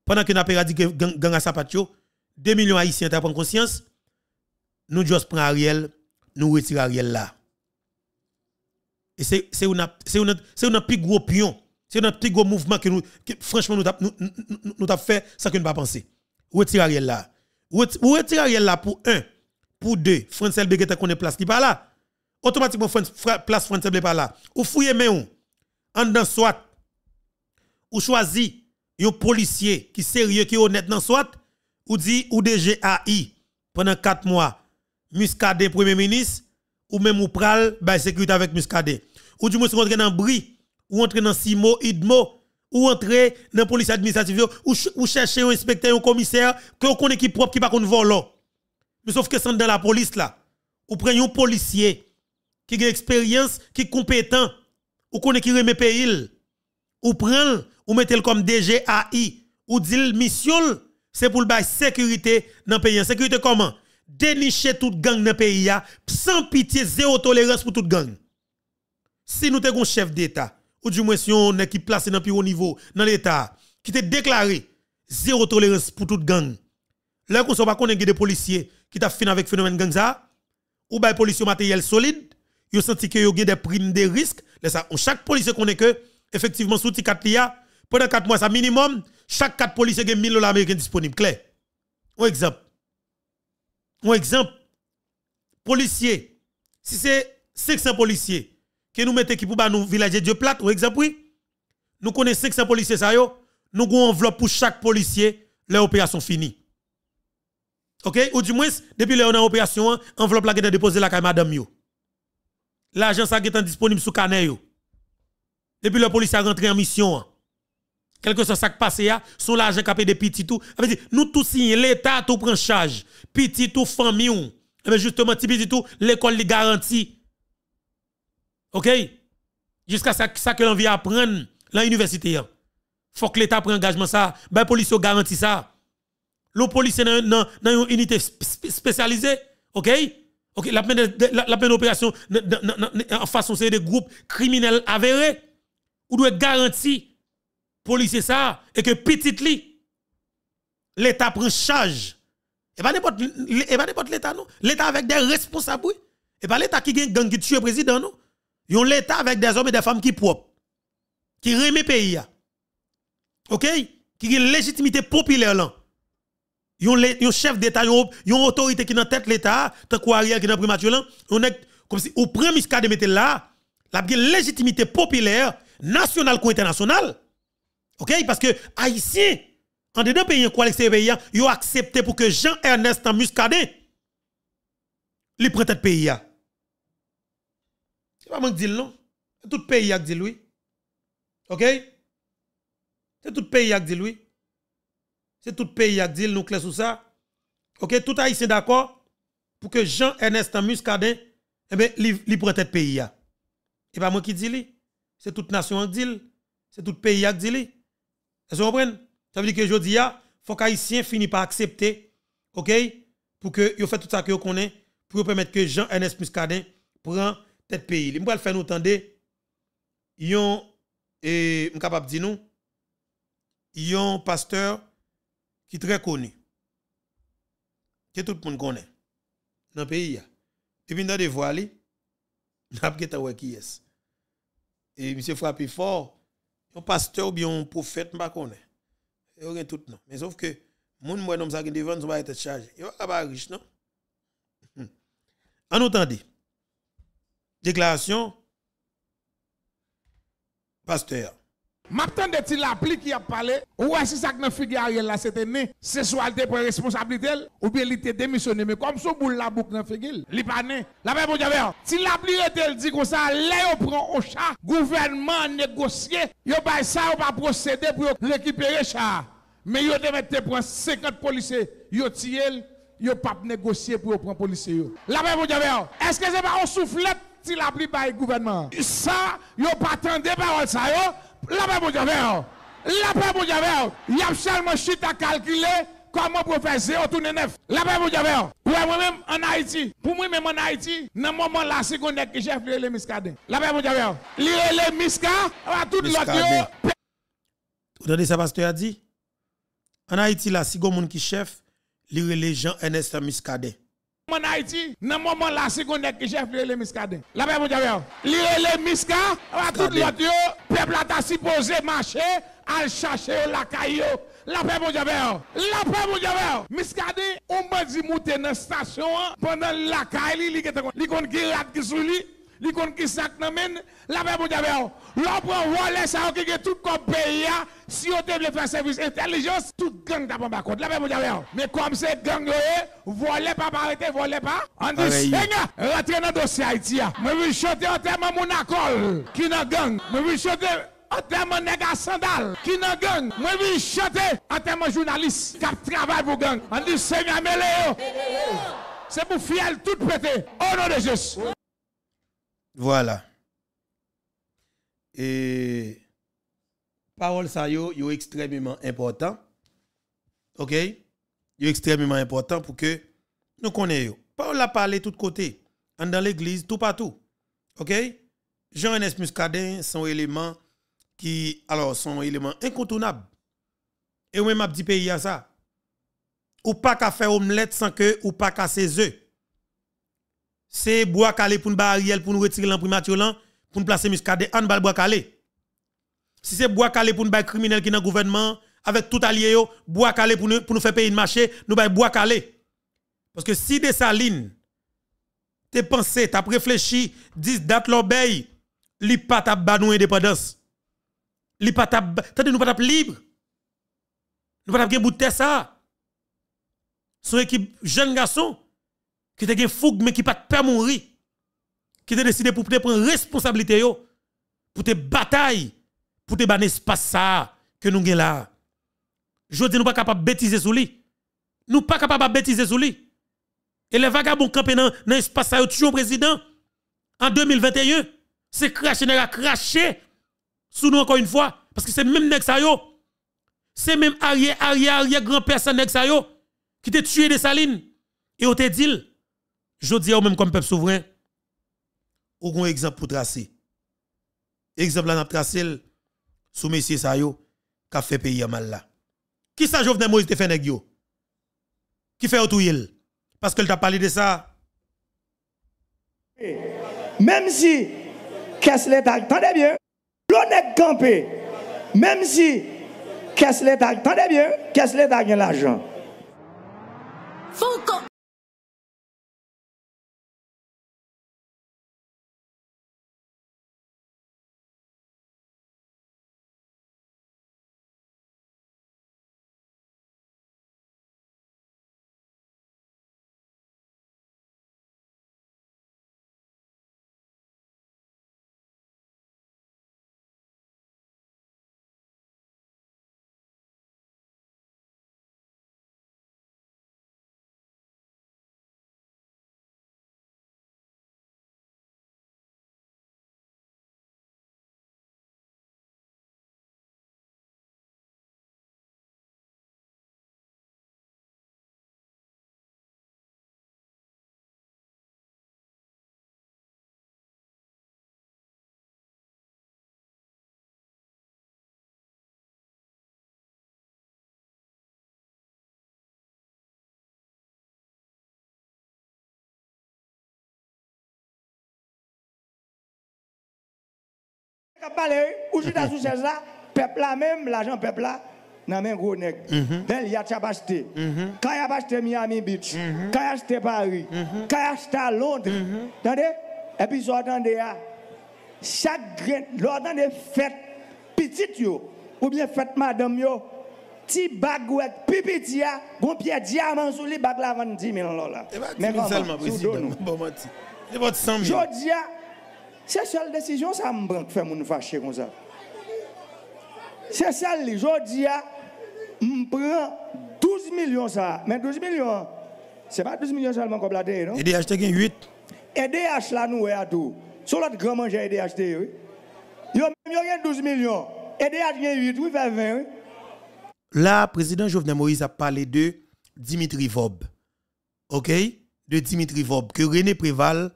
pendant que nous avons éradiqué les gangs à sapatio, 2 millions d'Haïtiens ont pris conscience nous juste prenons Ariel, nous retirons Ariel là. Et c'est un plus gros pion, c'est un petit gros mouvement que nous franchement nous avons nous, nous, nous fait sans que nous pas penser. Retirer Ariel là. Retirer Ariel là pour un, pour deux, François LB qui est connaît place qui pas là. Automatiquement place François LB pas là. Ou fouillez mais en dans soit ou choisi un policier qui est sérieux qui est honnête dans soit ou dit ou DGAI pendant 4 mois Muscadet Premier ministre, ou même ou pral, ba sécurité avec Muscadet. Ou du moins, entrez dans Bri, ou entrer dans Simo, Idmo, ou entrer dans la police administrative, ou, chercher un inspecteur, un commissaire, que vous connaissez qui propre, qui pas qu'on vole. Mais sauf que c'est dans la police là. Ou prenez un policier qui a expérience, qui est compétent, ou connaît qui remet pays. Ou prenez, ou mettez comme DGAI, ou dit mission, c'est pour la sécurité dans le pays. Sécurité comment? dénicher toute gang dans le pays, sans pitié, zéro tolérance pour toute gang. Si nous avons un chef d'État, ou du moins si on est placé dans le plus haut niveau, dans l'État, qui te déclaré zéro tolérance pour toute gang, là qu'on ne pas qu'on des policiers qui t'a fini avec phénomène gang ou bien bah, policiers matériel solide, ils senti que y a des primes risque, chaque policier qu'on que, effectivement, sous 4 pendant 4 mois, ça minimum, chaque 4 policiers a 1000 dollars américains disponibles. Clair. Un exemple. Un exemple, policier, si c'est 500 policiers que nous mettons qui pour nous villager de plate, un exemple, oui, nous connaissons 500 policiers, ça yo, nous avons enveloppe pour chaque policier, L'opération opérations OK? Ou du moins, depuis les opération, hein, enveloppe la est déposée la madame yo. L'agence est disponible sous canet yo. Depuis le policier a rentré en mission. Hein. Quelque chose, soit ça qui passe, son l'argent capé des petits tout. Nous tous signons, l'État tout prend charge. Petit tout, famille. Mais eh justement, petit tout, l'école les garantie. OK? Jusqu'à ça, que l'on vient apprendre dans l'université. Hein. Faut que l'État prenne engagement ça. Ben, police garantit ça. Le policier dans une unité spécialisée. OK? OK, la peine d'opération en façon c'est des groupes criminels avérés. Ou doit garantir policier ça, et que petit li, l'État prend charge. Et pas n'importe l'État, non. L'État avec des responsables, Et pas l'État qui gagne gang qui tue le président, non. Yon l'État avec des hommes et des femmes qui propres, qui remet pays, ok? Qui une légitimité populaire, là. Yon, yon chef d'État, yon, yon autorité qui dans tête l'État, tant quoi rien qui dans primature, là, on est comme si au premier cas de mettre là, la légitimité populaire, nationale ou internationale. OK? Parce que Haïtiens, en dedans pays, quoi, l'extérieur pays, ils accepté pour que Jean-Ernest Muscadet, lui prenne tête pays. n'est pas moi qui dis non. C'est tout pays qui dit lui. OK? C'est tout pays qui dit lui. C'est tout pays qui dit nous clair sur ça. OK? Tout Haïtien d'accord pour que Jean-Ernest Muscadet, eh ben, lui prenne tête pays. Et pas moi qui dit lui. C'est toute nation qui dit C'est tout pays qui dit lui. Est-ce vous comprenez Ça veut dire que je dis, il faut qu'Haïtien finissent par accepter, ok, pour que vous fait tout ça que vous connaissez, pour permettre que Jean-Ernest Muscadin prenne tête pays. Je vais faire nous entendre, yon, et je capable de dire nous, yon pasteur qui est très connu, que tout le monde connaît dans le pays. puis, dans les voiles, n'a pas qui est. Et monsieur frappé fort pasteur ou bien un prophète, je ne sais pas. Il y a tout non. Mais sauf que, mon moi nom ça qui devant va être chargé. Il va pas riche non. En dit, Déclaration pasteur M'attends de la pli qui a parlé. Ou que ça que figure Ariel là cette année, c'est soit elle prend responsabilité ou bien il était démissionné mais comme son boule la boucle fait. figure, li pas né. La même bon j'avais. Si était dit comme ça, là on prend au chat, gouvernement négocier, yo pas ça on pas procéder pour récupérer chat. Mais yo te mettre prendre 50 policiers, yo tiré, yo pas négocier pour prendre policiers. La même bon j'avais. Est-ce que c'est pas un la si par le gouvernement? Ça, yo pas attendre parole ça yo. La paix pour hein. La paix pour Il hein. y a seulement chita à calculer comment pour faire 0 tourner neuf? La paix pour hein. Ouais, moi-même en Haïti. Pour moi-même en Haïti, dans le moment là, si qu'on est chef de les Miscadin. La paix pour Lire Les Misca, à tout l'autre. Vous entendez ça, pasteur a dit? En Haïti, là, si vous est chef, lire les gens est Miscadin. En Haïti, dans moment là, c'est qu'on est chef les miscadins. La paix, ben, mon diable. les misca, à tout le peuple a supposé marcher, à chercher la caillou. La paix, ben, mon diable. La paix, mon Miscadin, on m'a dit monter dans la station hein, pendant la caille, il est un rate qui sous lui. Li kon ki sak nan men, la pe moun jave Lò pran wale sa ki ge tout kon peyi ya, si yo te ble fè servis intelijos, tout gang da moun bakot. La pe moun jave Mais Me kom se gang yo e, wale pa parete, wale pa. An di senga, rentre nan dosye Haïti. ya. Mwen vil chote an teman moun akol, ki nan gang. Mwen vi chote an teman nega sandal, ki nan gang. Mwen vi chote an teman jounalist, kap travay pou gang. An di senga mele yo. Se pou fiel tout pete, ono de jes. Voilà. Et parole ça yo, yo extrêmement important. OK Yo extrêmement important pour que nous connaissions. Parole l'a parlé tout côté, dans l'église, tout partout. OK jean Ernest Muscadin sont éléments qui alors sont éléments incontournables. Et moi m'a dit pays à ça. Ou pas qu'à faire omelette sans que ou pas qu'à ses œufs c'est bois calé pour nous barrière pour nous retirer l'imprimature lan pour nous placer on en bal bois calé si c'est bois calé pour nous bail criminel qui dans gouvernement avec tout allié bois calé pour nous pour nous faire payer une marché nous bail bois calé parce que si des salines t'es pensé t'as réfléchi 10 dates l'obéi li pas t'a ba nous indépendance li pas t'a nous pas libre nous pas t'a bout de ça son équipe jeune garçon qui te gen fou mais qui pas peur mourir qui te décidé pour prendre responsabilité pour te batailles pour te ban espace ça que nous avons là je nous pas capable bêtiser sous lui nous pas capable bêtiser sous lui et les vagabonds campé dans l'espace ça toujours président en 2021 c'est craché il a craché sous nous encore une fois parce que c'est même n'exayo, c'est même arrière arrière arrière grand père ça qui t'a tué des salines et on te dit je dis même comme peuple souverain, ou un exemple pour tracer. Exemple là, tracé sous messieurs Sayo, qui qui fait pays mal là. Qui ça Jovenel Moïse te fait nèg yo? Qui fait tout il? Parce qu'elle t'a parlé de ça. Même si, qu'est-ce l'état, attendez bien, l'on est campé. Même si, qu'est-ce l'état, attendez bien, qu'est-ce l'état l'argent. ou si mhm. là, peuple là même, l'argent peuple là, gros nèg. Mhm. acheté. Mhm. Quand a acheté Miami Beach, quand a acheté Paris, quand a acheté Londres. Et puis vous chaque grain, dans des fêtes ou bien fête madame yo, petit baguette diamant sous les eh ben, Mais président. Bon, menti. C'est seule décision ça me prend faire mon fâché comme ça. C'est celle aujourd'hui je prend 12 millions ça, mais 12 millions c'est pas 12 millions seulement comme la non EDH te gagne 8. EDH là nous à tout. Sur l'autre grand manger EDH te oui. Yo même yo 12 millions. EDH gagne 8, oui fait 20 oui. Là, président Jovenel Moïse a parlé de Dimitri Vob. OK De Dimitri Vob que René Préval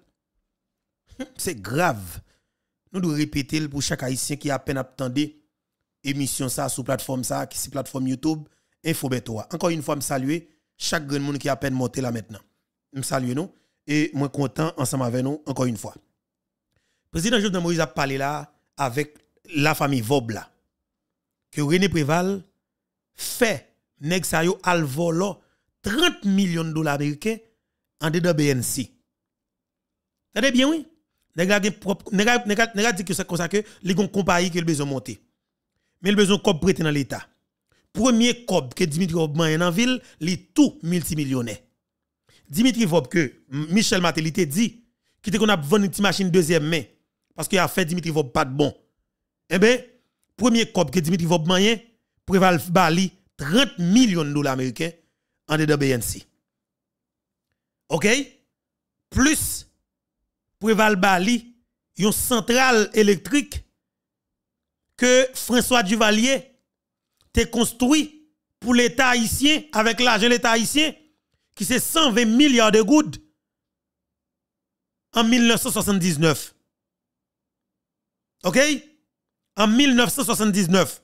c'est grave. Nous devons répéter pour chaque haïtien qui a peine attendu émission ça sur plateforme ça, qui plateforme YouTube, Infobetoa. Encore une fois, me saluer chaque grand monde qui a peine monté là maintenant. Me saluer nous et moi content ensemble avec nous encore une fois. Président Jovenel Moïse a parlé là avec la famille Vobla que René Préval fait nèg sa yo al volo 30 millions de dollars américains en dedans BNC. T'as bien oui? nèg gen propre dit que c'est comme ça que les gon compagnie qui besoin monter. Mais le besoin de prêté dans l'état. Premier cob que Dimitri Vob en ville, est tout multimillionnaire. Dimitri Vob que Michel matelité dit qu'il qu'on a vendu une petite machine deuxième main parce qu'il a fait Dimitri Vob pas de bon. Eh bien, premier cop que Dimitri Vob a, préval Bali 30 millions de dollars américains en dedans BNC. OK Plus Préval Bali, une centrale électrique que François Duvalier t'a construit pour l'État haïtien, avec l'argent de l'État haïtien, qui c'est 120 milliards de gouttes en 1979. OK? En 1979.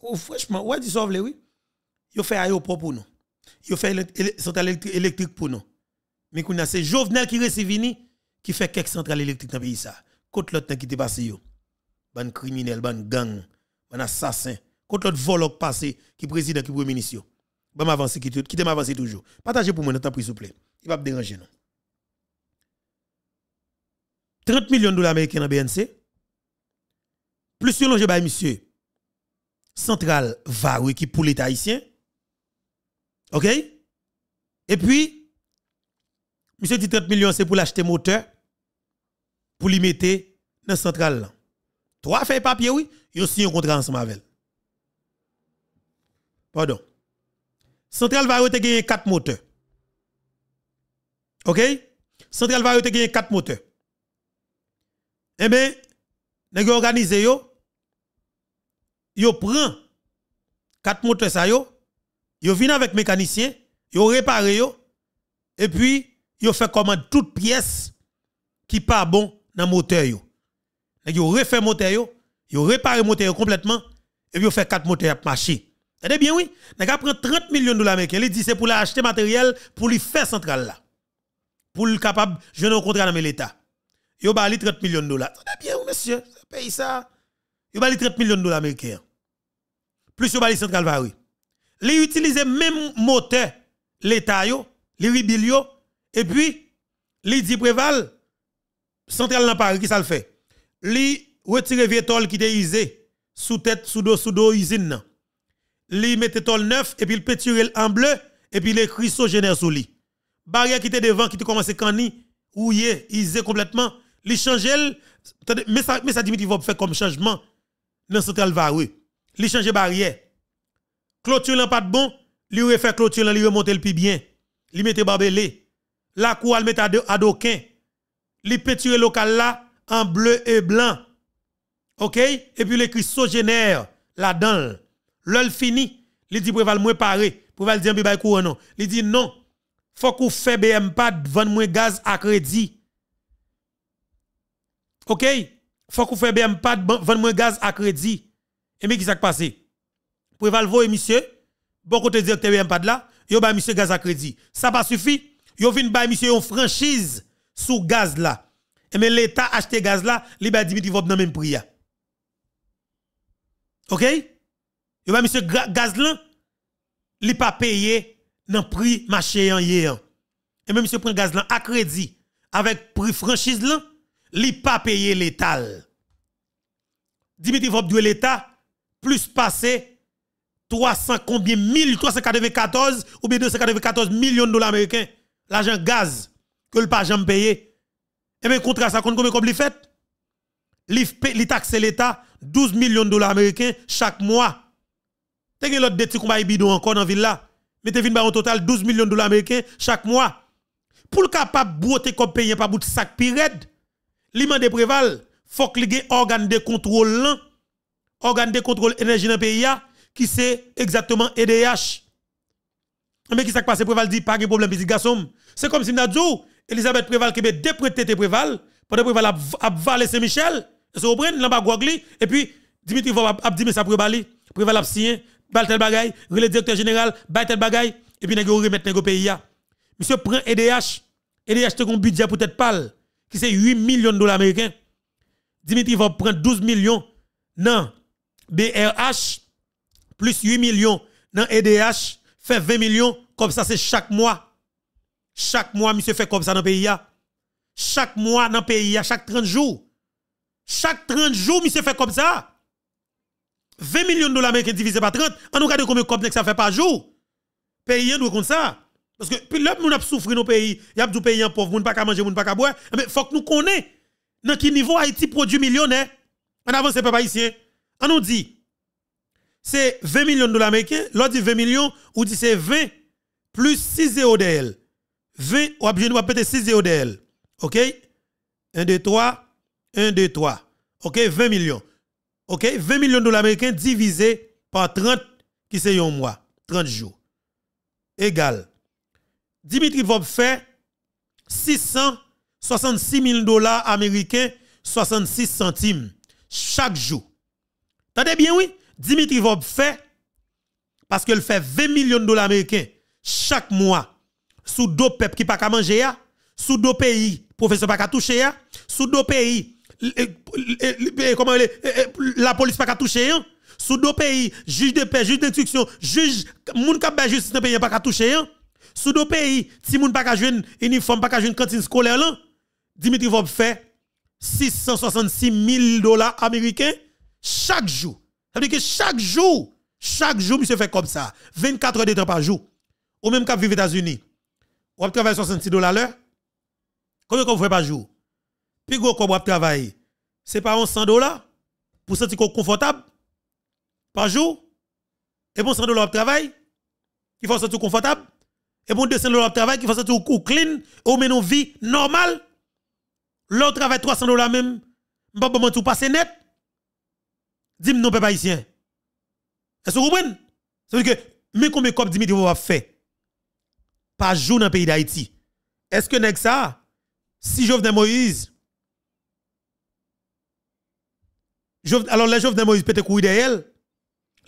Oh, franchement, ouais, disons-le, oui. Ils fait aéroport pour nous. Ils fait centrale électrique pour nous. Mais c'est Jovenel qui recevini qui fait quelques centrales électriques dans le pays ça. Contre l'autre qui te passé yo. Ban criminel, ban gang, ban assassin. Contre l'autre volok passé qui président qui premier ministre. Ban m'avancer qui qui m'avancer toujours. Partagez pour moi dans temps s'il vous plaît. Il va me déranger non. 30 millions de dollars américains dans BNC. Plus yon longe par bah, monsieur. Centrale va qui pour l'État haïtien. OK Et puis Monsieur dit 30 millions, c'est pour l'acheter moteur, pour l'y mettre dans la centrale. Là. Trois feuilles papier, oui, il aussi un contrat ensemble avec elle. Pardon. Centrale va te gagner 4 moteurs. OK? Centrale va te gagner 4 moteurs. Eh bien, nous organisé yo. Yo prend 4 moteurs ça yo. Yo vient avec mécanicien, yo répare yo. Et puis yo fait comment toute pièce qui pas bon dans moteur yo. Nèg yo refait moteur yo, yo réparé moteur complètement et puis yo fait quatre moteurs à marcher. C'est bien oui, nèg prend 30 millions de dollars américains, il dit c'est pour l'acheter matériel pour lui faire centrale là. Pour le capable n'ai un contrat dans l'état. Yo bali 30 millions de dollars. C'est bien oui monsieur, paye ça. Yo bali 30 millions de dollars américains. Plus yo bali centrale va oui. Li utiliser même moteur l'état yo, li et puis, dit Préval, centrale dans Paris, qui ça le fait? Li retire vietol tol qui était usé, sous tête, sous dos, sous dos, usine. Li mette tol neuf, et puis il péture en bleu, et puis le écrit génère sous lui. Barrière qui était devant, qui te commencé cani, yé, usé complètement, li change mais ça, mais ça Dimitri va faire comme changement dans centrale Varou. Li change barrière. Clôture n'a pas de bon, li refait clôture, li remonte le plus bien. Li mette barbelé la cour elle met à d'aucun. Li peinture local là en bleu et blanc. OK Et puis l'écrit sogénère là-dedans. L'ol fini, Il dit préval moins paré, préval dire bay courant non. Il dit non. Faut qu'on fait BM pas vendre moins gaz à crédit. OK Faut qu'on fait BM pas vendre moins gaz à crédit. Et mais qui s'est passé Préval et monsieur, bon côté directeur BM pas là, yo ba monsieur gaz à crédit. Ça pas suffit yo vinn bay une franchise sous gaz là. Et eh, mais l'État acheté gaz là, li bay Dimitri Vob dans même prix OK Yo bay monsieur gaz là, li pas payé dans prix marché yon hier. Et même monsieur prend gaz là à crédit avec prix franchise là, li pas payé l'État. Dimitri Vob doit l'État plus passé, 300 combien 1394 ou bien 294 millions de dollars américains l'argent gaz que le pas jamais Et eh bien, contrat, ça compte combien comme il fait? Il taxe l'État 12 millions de dollars américains chaque mois. T'as eu l'autre déti va bidon encore dans la ville là. Mais t'es venu un total 12 millions de dollars américains chaque mois. Pour le capable broter comme payer pas bout de sac pirate, l'imman de préval, faut que les organe de contrôle, hein? organe de contrôle énergie dans le pays, qui c'est exactement EDH. Mais quest qui s'est passé? Préval dit pas de problème, petit garçon. C'est comme si dit, Elisabeth Préval qui est déprêtée de Préval, pendant Préval a valé Saint-Michel, et puis Dimitri va dire sa Préval, Préval a signé, bal tel bagaille, le directeur général, bal tel et puis va remettre le pays. Monsieur prend EDH, EDH a un budget pour être pâle, qui c'est 8 millions de dollars américains. Dimitri va prendre 12 millions dans BRH, plus 8 millions dans EDH fait 20 millions, comme ça c'est chaque mois. Chaque mois, monsieur fait comme ça dans le pays. Chaque mois dans le pays, chaque 30 jours. Chaque 30 jours, monsieur fait comme ça. 20 millions de dollars américains divisé par 30, on nous regarde combien de ça fait par jour. Pays nous comme ça. Parce que puis là, nous avons souffert le pays, il y a des pays pauvres, nous pas manger, nous pas boire. Mais eh il faut que nous connaissions dans quel niveau Haïti produit millionnaire. On avance, pas ici. On nous dit, c'est 20 millions de dollars américains. L'autre dit 20 millions, ou dit c'est 20 plus 6 EODL. 20, ou va peut-être 6 EODL. OK? 1, 2, 3. 1, 2, 3. OK? 20 millions. OK? 20 millions de dollars américains divisé par 30, qui c'est un mois, 30 jours. Égal. Dimitri Vob fait 666 000 dollars américains, 66 centimes, chaque jour. Tendez bien, oui? Dimitri Vob fait, parce qu'il fait 20 millions de dollars américains chaque mois, sous deux peuples qui pas manger, sous deux pays, professeur pas toucher, sous deux pays, comment la police pas qu'à toucher, hein, sous deux pays, juge de paix, juge d'instruction, juge, moun kap ba justice dans pays pas qu'à toucher, hein, sous deux pays, si moun pas qu'à jouer uniforme, pas qu'à jouer cantine scolaire Dimitri Vob fait 666 000 dollars américains chaque jour. Ça veut dire que chaque jour, chaque jour, monsieur fait comme ça. 24 heures de temps par jour. Ou même quand vous aux États-Unis, vous travaillez 66 dollars l'heure. Combien vous faites par jour? Puis vous travaillez. C'est c'est pas 100 dollars pour sentir confortable par jour. Et pour 100 dollars de travail, qui faut sentir confortable. Et pour 200 dollars de travail, qui faut sentir clean, ou même une vie normale. L'autre travail 300 dollars même, je ne pas tout passer net. Dis-moi non, peuple haïtien. Est-ce que vous comprenez? C'est-à-dire que, mais combien de copes Dimitri va faire? Par jour dans le pays d'Haïti. Est-ce que nest ça? Si Jovenel Moïse, alors les Jovenel Moïse peut-être courir derrière elle,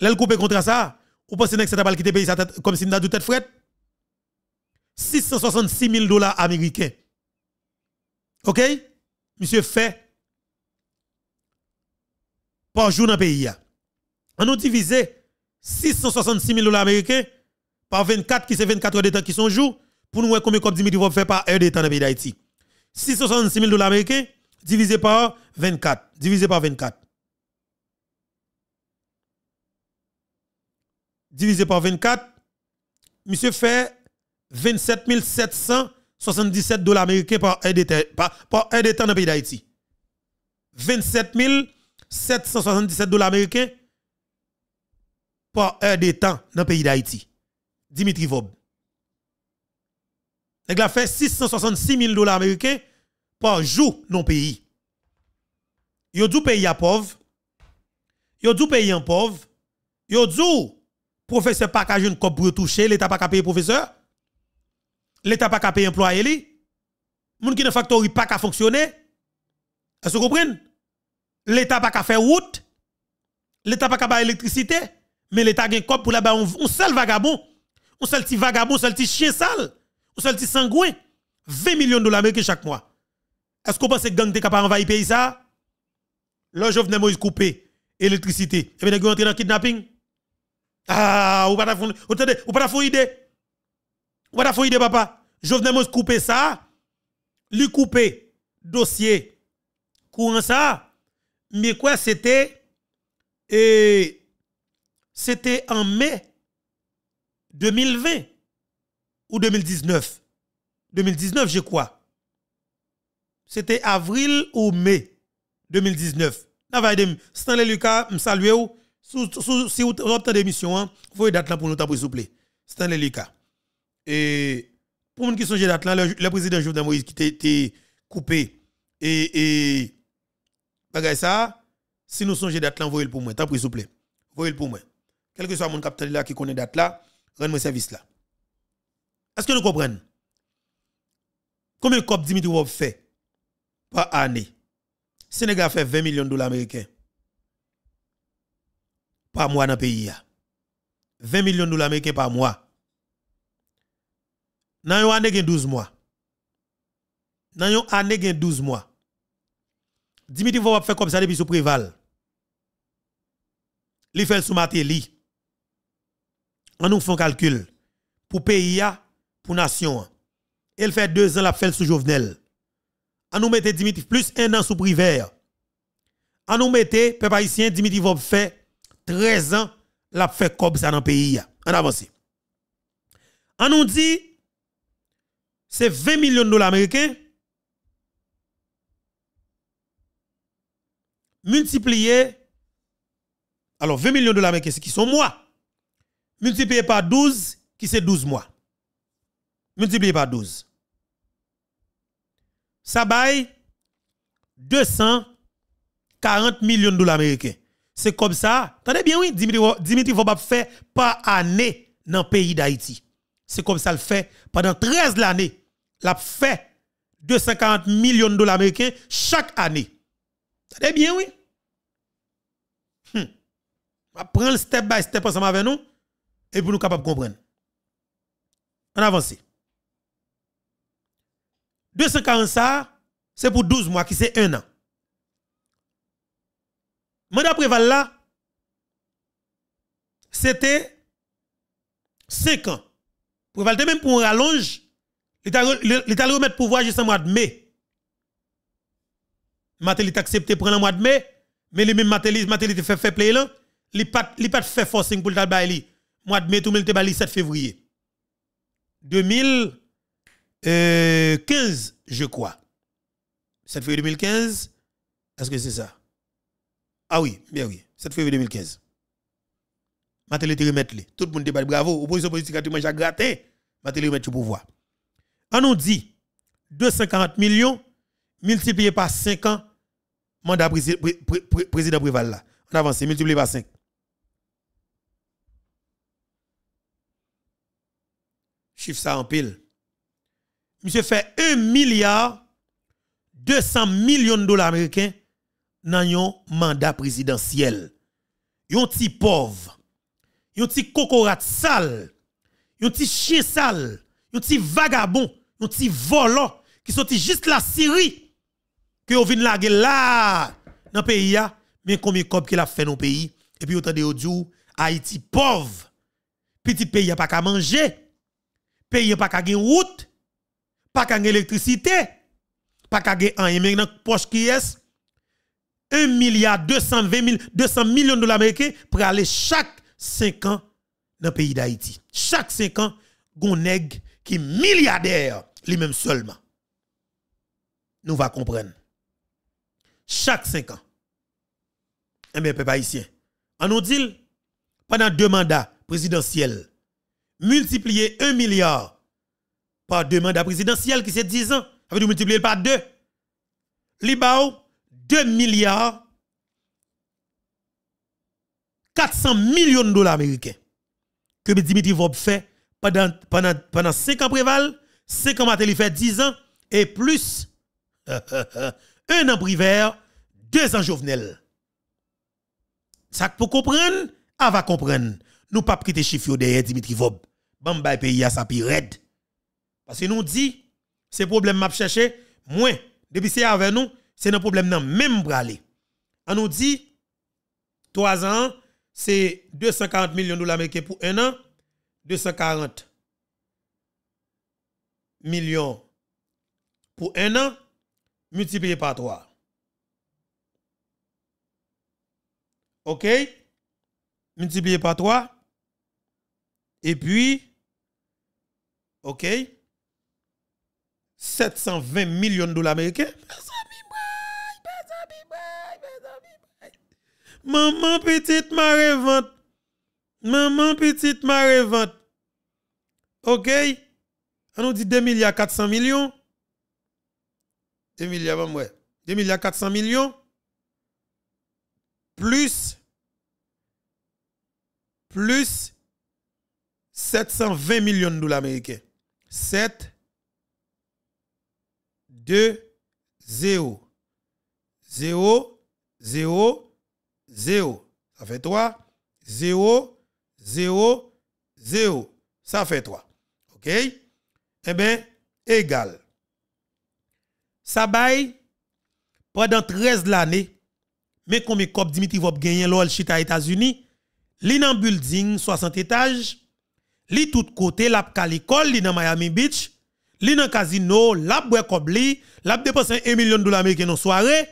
elle coupe contre ça, ou pensez que ça pas quitter le pays comme si n'a deux tête fret? 666 000 dollars américains. OK? Monsieur fait par jour dans le pays. On nous diviser 666 000 dollars américains par 24 qui c'est 24 heures de temps qui sont jours, pour nous voir combien comme Dimitri va faire par heure de temps dans le pays d'Haïti. 666 000 dollars américains divisé par 24, divisé par 24. Divisé par 24, monsieur fait 27 777 dollars américains par heure de temps dans le pays d'Haïti. 27 000 777 dollars américains par heure de temps dans le pays d'Haïti. Dimitri Vob. Il a fait 666 000 dollars américains par jour dans le pays. Yo du pays à pauvre. Yo du pays en pauvre. Yo du professeur pas qu'à une pour toucher, l'État pas qu'à payer professeur. L'État pas qu'à payer employé li. Moun qui ne factory pas qu'à fonctionner. Est-ce que vous comprenez? l'État pas qu'à faire route, l'État pas qu'à faire électricité, mais l'État a un cop pour là-bas, un seul vagabond, un seul petit vagabond, un seul petit chien sale, un seul petit sangouin, 20 millions de dollars américains chaque mois. Est-ce qu'on pense que gang est capable d'envahir pays ça? Le jeune Moïse coupé, électricité, et eh bien, vous entrez dans kidnapping? Ah, ou pas d'affaire, ou pas d'affaire idée. Ou pas d'affaire idée, papa. Jovenel Moïse couper ça, lui coupé dossier, courant ça, mais quoi, c'était et euh, c'était en mai 2020 ou 2019. 2019, je crois. C'était avril ou mai 2019. Stanley Lucas, me salue si vous avez des missions, vous avez date là pour nous s'il vous plaît. Stanley Lucas. Et pour nous qui sont date là, le, président Jovenel Moïse qui était coupé et si nous songeons d'être là, envoyez-le pour moi. Tant s'il vous plaît. Envoyez-le pour moi. Quel que soit mon capitaine qui connaît date là, rendez-moi service là. Est-ce que nous comprenons? Combien de copes Dimitrov fait par année? Sénégal fait 20 millions de dollars américains par mois dans le pays. 20 millions de dollars américains par mois. Dans une année, 12 mois. Dans une année, 12 mois. Dimitri va faire comme ça depuis sous préval. Il fait sous Matéli. On nous fait un calcul pour pays, pour nation. Il fait deux ans la fait sous Jovenel. On nous mette Dimitri plus un an sous privé. On nous mette, peuple haïtien, Dimitri va fait 13 ans la fait comme ça dans le pays. En avance. On nous dit, c'est 20 millions de dollars américains multiplier alors 20 millions de dollars américains, qui sont mois, multiplié par 12, qui c'est 12 mois. Multiplié par 12. Ça baille 240 millions de dollars américains. C'est comme ça. Attendez bien, oui, Dimitri pas faire par année dans le pays d'Haïti. C'est comme ça le fait. Pendant 13 l'année, l'a fait 240 millions de dollars américains chaque année. Eh bien, oui. On On prendre le step by step ensemble avec nous et pour nous capables de comprendre. On avance. 240 ça, c'est pour 12 mois, qui c'est un an. Mandat préval là, c'était 5 ans. Préval même pour un rallonge, l'État remettre pouvoir jusqu'à mois de mai. Matéli accepte accepté prendre le mois de mai, mais lui même Matéli, fait fait play là, il pas il pas fait forcing pour le bail Mois de mai tout le te le 7 février 2015 euh, je crois. 7 février 2015. Est-ce que c'est ça Ah oui, bien oui, 7 février 2015. Matéli remettre remettre Tout le monde débat bravo, opposition politique a tout Matéli remettre le pouvoir. On nous dit 240 millions multiplié par 5 ans, mandat président Préval là. On avance, multiplié par 5. Chiffre ça en pile. Monsieur fait 1 milliard 200 millions de dollars américains dans un mandat présidentiel. Yon petit pauvre, yon petit cocorate sale, yon petit chien sale, yon petit vagabond, yon petit volant qui sont juste la Syrie que vous venez là, dans le pays, mais combien de qu'il a fait dans le pays, et puis vous de dit, Haïti pauvre, petit pays n'a pas qu'à manger, pays n'a pas qu'à gagner route, pas qu'à gagner électricité, pas qu'à gagner rien, mais dans poche qui est, 1 milliard 220 000, 200 millions de dollars américains pour aller chaque 5 ans dans le pays d'Haïti. Chaque 5 ans, gon qui est milliardaire, lui-même seulement. Nous va comprendre chaque 5 ans. Eh bien, peuple haïtien, on nous dit, pendant deux mandats présidentiels, multiplier 1 milliard par deux mandats présidentiels, qui c'est 10 ans, ça veut dire multiplier par 2? Libao, 2 milliards 400 millions de dollars américains que Dimitri Vob fait pendant, pendant, 5 ans préval, 5 ans matin, il fait 10 ans et plus. un an privé, deux ans Jovenel. Ça pour comprendre, avant ah, comprendre. Nous pas quitter chiffre derrière Dimitri Vob. Bamba pays à sa red. Parce que nous dit, ce problème m'a cherché, moins depuis c'est avec nous, c'est un problème le même bralé. On nous dit trois ans, c'est 240 millions de dollars américains pour un an, 240 millions pour un an multiplié par 3. OK Multiplié par 3. Et puis, OK 720 millions de dollars américains. Maman petite ma revente. Maman petite ma revente. OK On nous dit 2 milliards 400 millions. 2 milliards, 400 millions. Plus. Plus. 720 millions de dollars américains. 7. 2. 0. 0. 0. 0. Ça fait 3. 0. 0. 0. Ça fait 3. OK? Eh bien, égal. Ça baille pendant 13 l'année. Mais comme Cop Dimitri Vop gagné l'ol chita États-Unis, li nan building 60 étages, li tout côté la ka l'école li dans Miami Beach, li nan casino, la boue kobli, la dépensé 1 million de dollars américains dans soirée,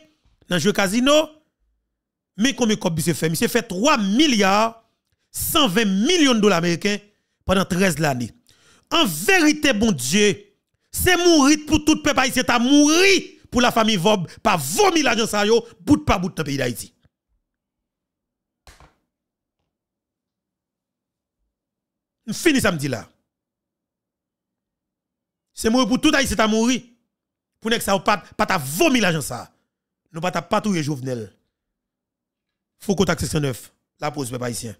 dans jeu casino. Mais comme Cop se fait, se fait 3 milliards 120 millions de dollars américains pendant 13 l'année. En vérité, bon Dieu, c'est mourir pour tout peuple haïtien, c'est mourir pour la famille Vob, pas vomir l'agence ça yo, bout pas bout le pays d'Haïti. Fini samedi là. C'est mourir pour tout Haïti, c'est mourir. Pour ne que ça pas, pas ta vomi l'argent ça. Nous pas ta patouille Jovenel. Faut qu'on taxe la pause peuple haïtien.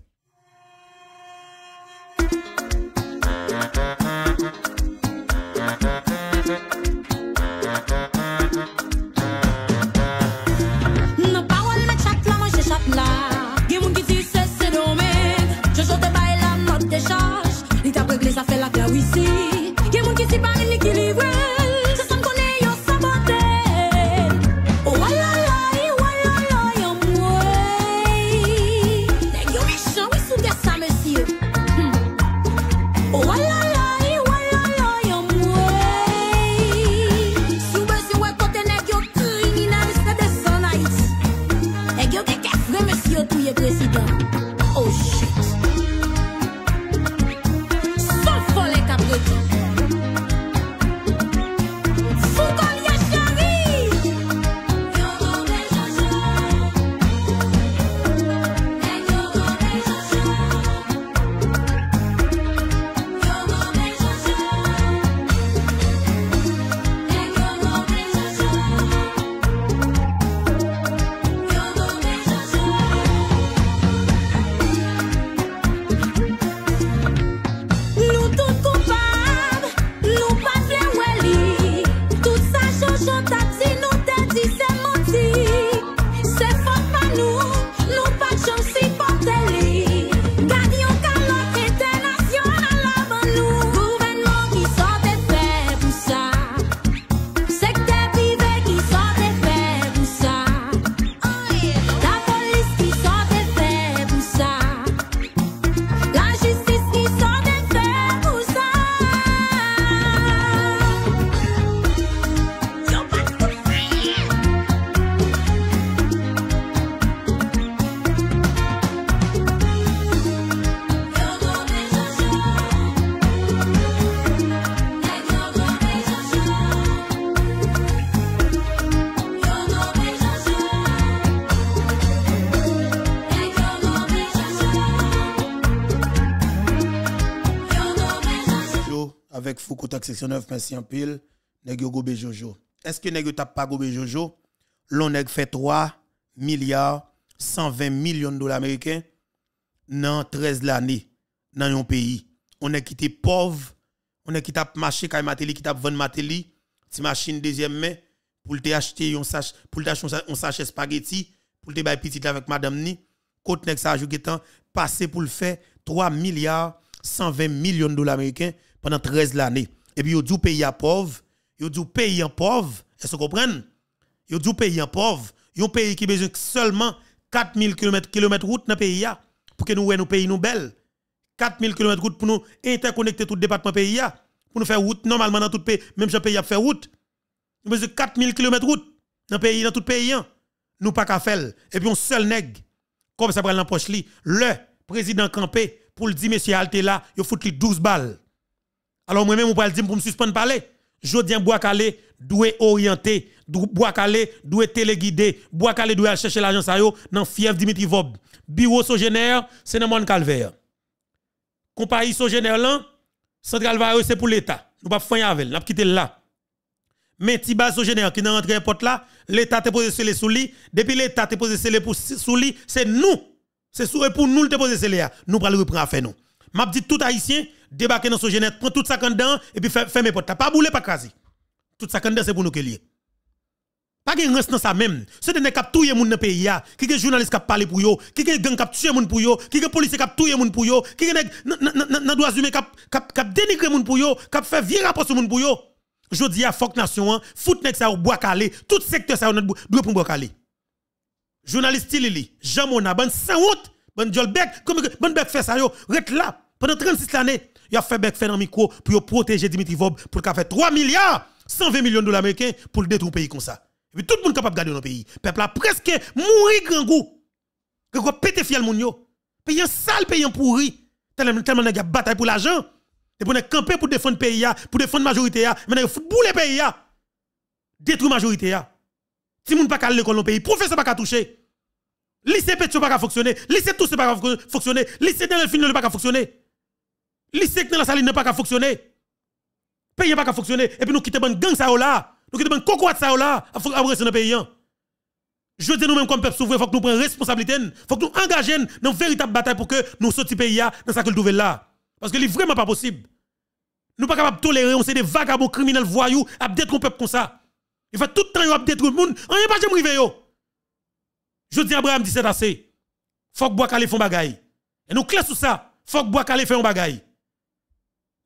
section 9, merci en pile, nèg yo gobe Jojo. Est-ce que nèg yo tap pas gobe Jojo? L'on nèg fait 3 milliards 120 millions de dollars américains dans 13 l'année dans un pays. On est quitté pauvre, on est quitté marché kay Mateli qui t'a vendre Mateli, ti machine deuxième main pour te acheter on sach pour acheter on sachet spaghetti pour te bailler petit avec madame ni côté nèg ça joué temps passé pour le faire 3 milliards 120 millions de dollars américains pendant 13 l'année et puis ils dit pays à pauvre, dit pays en pauvre, est-ce que vous comprenez Ils dit pays en pauvre, pays qui besoin seulement 4000 km km route dans pays pour que nous nos pays nous belle. 4000 km route pour nous interconnecter tout le département pays pour nous faire route normalement dans tout pays, même chaque pays a fait route. Nous besoin 4000 km route dans pays dans tout pays Nous pas qu'à faire et puis on seul nèg comme ça prend l'empoche li, le président campé pour le dire monsieur là, il fout 12 balles. Alors moi-même, on peut le dire pour me suspendre parler. Jodien Bois-Calé doit orienter, Bois-Calé doit téléguider, bois calais doit chercher l'agence ça dans fief Dimitri Vob. Bureau Sogénère, c'est dans mon calvaire. Compagnie Sogénère là, Central Vario, c'est pour l'État. Nous pas faire avec, pas quitter là. Mais ti base qui n'est rentré porte là, l'État te posé les sous lui, depuis l'État te posé les sous lui, c'est nous. C'est pour nous te poser les là. Nous pas le reprendre à faire nous m'a dit tout haïtien, débarquer dans son génètre, prend tout ça quand dedans et puis fermez porte. Pas bouler pas craser. Tout ça quand dedans c'est pour nous que lié. Pas de reste dans ça même. C'est des cap touyer moun dans pays a qui des journaliste qui parlent pour yo, qui des gang cap tuer moun pour yo, qui des policiers qui touyer moun pour yo, qui des dans droit humain cap cap cap dénigrer moun pour yo, cap faire virer rapport sur moun pour yo. Jodi a fok nation, hein, foot nek ça au bois calé, tout secteur ça bois pour bois calé. Journaliste Tilili, Jean Mona, ban sans honte, ban Jolbeck, comme bon Beck fait ça yo, rete là pendant 36 années, il a fait bec fait dans micro pour protéger Dimitri Vob pour qu'il fait 3 milliards 120 millions de dollars américains pour le détruire pays comme ça. Et puis tout le monde est capable de garder nos pays. Le peuple a presque mouru grand goût. a pété fiel moun yo. Pays un sale pays pourri. Tellement tellement a bataille pour l'argent. Et pour camper pour défendre pays pour défendre majorité mais pour le pays Détruire majorité ya. Si moun pas à l'école dans pays, professeur pas toucher. Lycée petit pas fonctionner, lycée tout pas fonctionner, lycée film ne pas fonctionner. Les secteurs dans la saline n'est pas qu'à fonctionner. Pays n'est pas qu'à fonctionner. Et puis nous quittons une gang ça oh là. Nous quittons une cocotte ça à oh là. Après, c'est dans pays. Hein. Je dis nous-mêmes comme peuple souverain, il faut que nous prenions responsabilité. Il faut que nous engagions dans une véritable bataille pour que nous sortions pays hein, dans ce que nous là. Parce que n'est vraiment pas possible. Nous ne sommes pas capables de tolérer, on des vagabonds criminels voyous à détruire peuple comme ça. Il fait tout le temps ils détruire le monde, on n'est pas jamais arrivé. Je dis Abraham 17 assez. Faut que Bois Calé font bagaille. Et nous classons sur ça. Faut que Bois Calé un bagaille.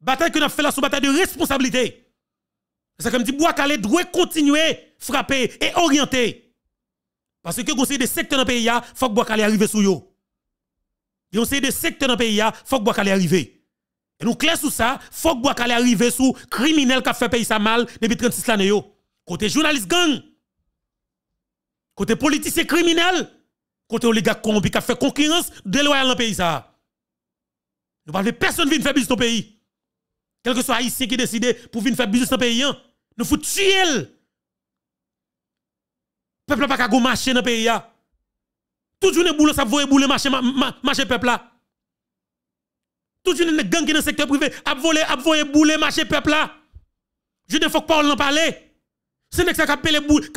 Bataille que nous avons fait là, sous bataille de responsabilité. C'est comme dit, Bois-Calais doit continuer frapper et orienter. Parce que vous des secteurs dans le pays, il faut que Bois-Calais arrive sur eux. Vous des secteurs dans le pays, il faut que bois arrive. Et nous, clair sur ça, il faut que bois arrive sous criminels qui a fait payer ça mal depuis 36 ans. Côté journaliste gang, côté politicien criminel, côté oligarque corrompu qui a fait concurrence déloyale dans le pays. Nous ne parlons personne qui vient faire business dans le pays. Quel que soit haïtien qui décide pour venir faire business dans le pays, hein, nous faut tuer. Le peuple n'a pas qu'à marcher dans le pays. Hein. Tout le boulot, ça voit boulot marché peuple là. Tout le monde gang qui dans le secteur privé, a volé, a volé boulot marché peuple là. Je ne faut pas en parler. C'est n'est que ça qui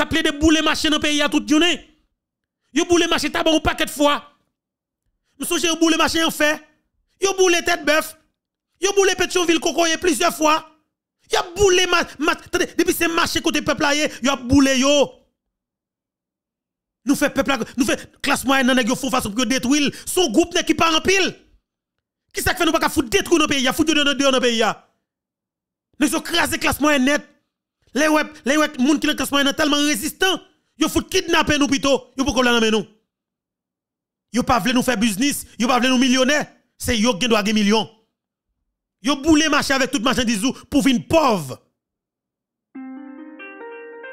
appelle des boulets marcher dans le pays toute journée. Yo boule marché tabac ou pas de fois. Nous songe boule marché en fait. Yo boule tête bœuf. Yo boule Pétionville kokoye plusieurs fois. Yo boule ma, ma depuis c'est marché côté peuple là, yo boule yo. Nous fait peuple nous fait classe moyenne nan yo font façon pour détruire son groupe n'est qui pas en pile. Qui ça fait nous pas foutre détruire nos pays, foutre dans dans nos pays. Nous ont crasé classe moyenne net. Les web, les web monde qui le classe moyenne tellement résistant, yo fout kidnapper nous plutôt, yo pas problème dans nous. Yo pas voulu nous faire business, yo pas voulu nous millionnaires, c'est yo qui doit gagner millions. Vous voulez marché avec toute disou pour vivre pauvre.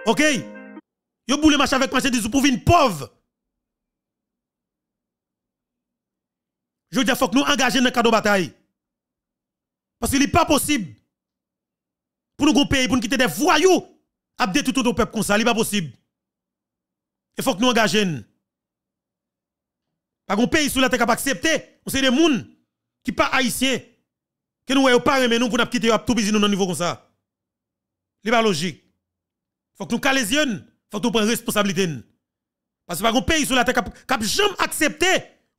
OK Vous voulez marché avec disou pour vivre pauvre. Je dis faut que nous engagions dans le cadre de bataille. Parce qu'il n'est pas possible pour nous pays pour nous quitter des voyous abdé tout le peuple comme ça, il n'est pas possible. Il faut que nous engagions. Parce qu'on pays sous la terre qui accepter, on sait des gens qui pas haïtiens que nous voyons pas mais nous pour nous quitter tout busy nous dans niveau comme ça. C'est pas logique. Faut que nous calésions, faut que nous prenions responsabilité. Parce que pas un pays sur la terre qui n'a jamais accepté,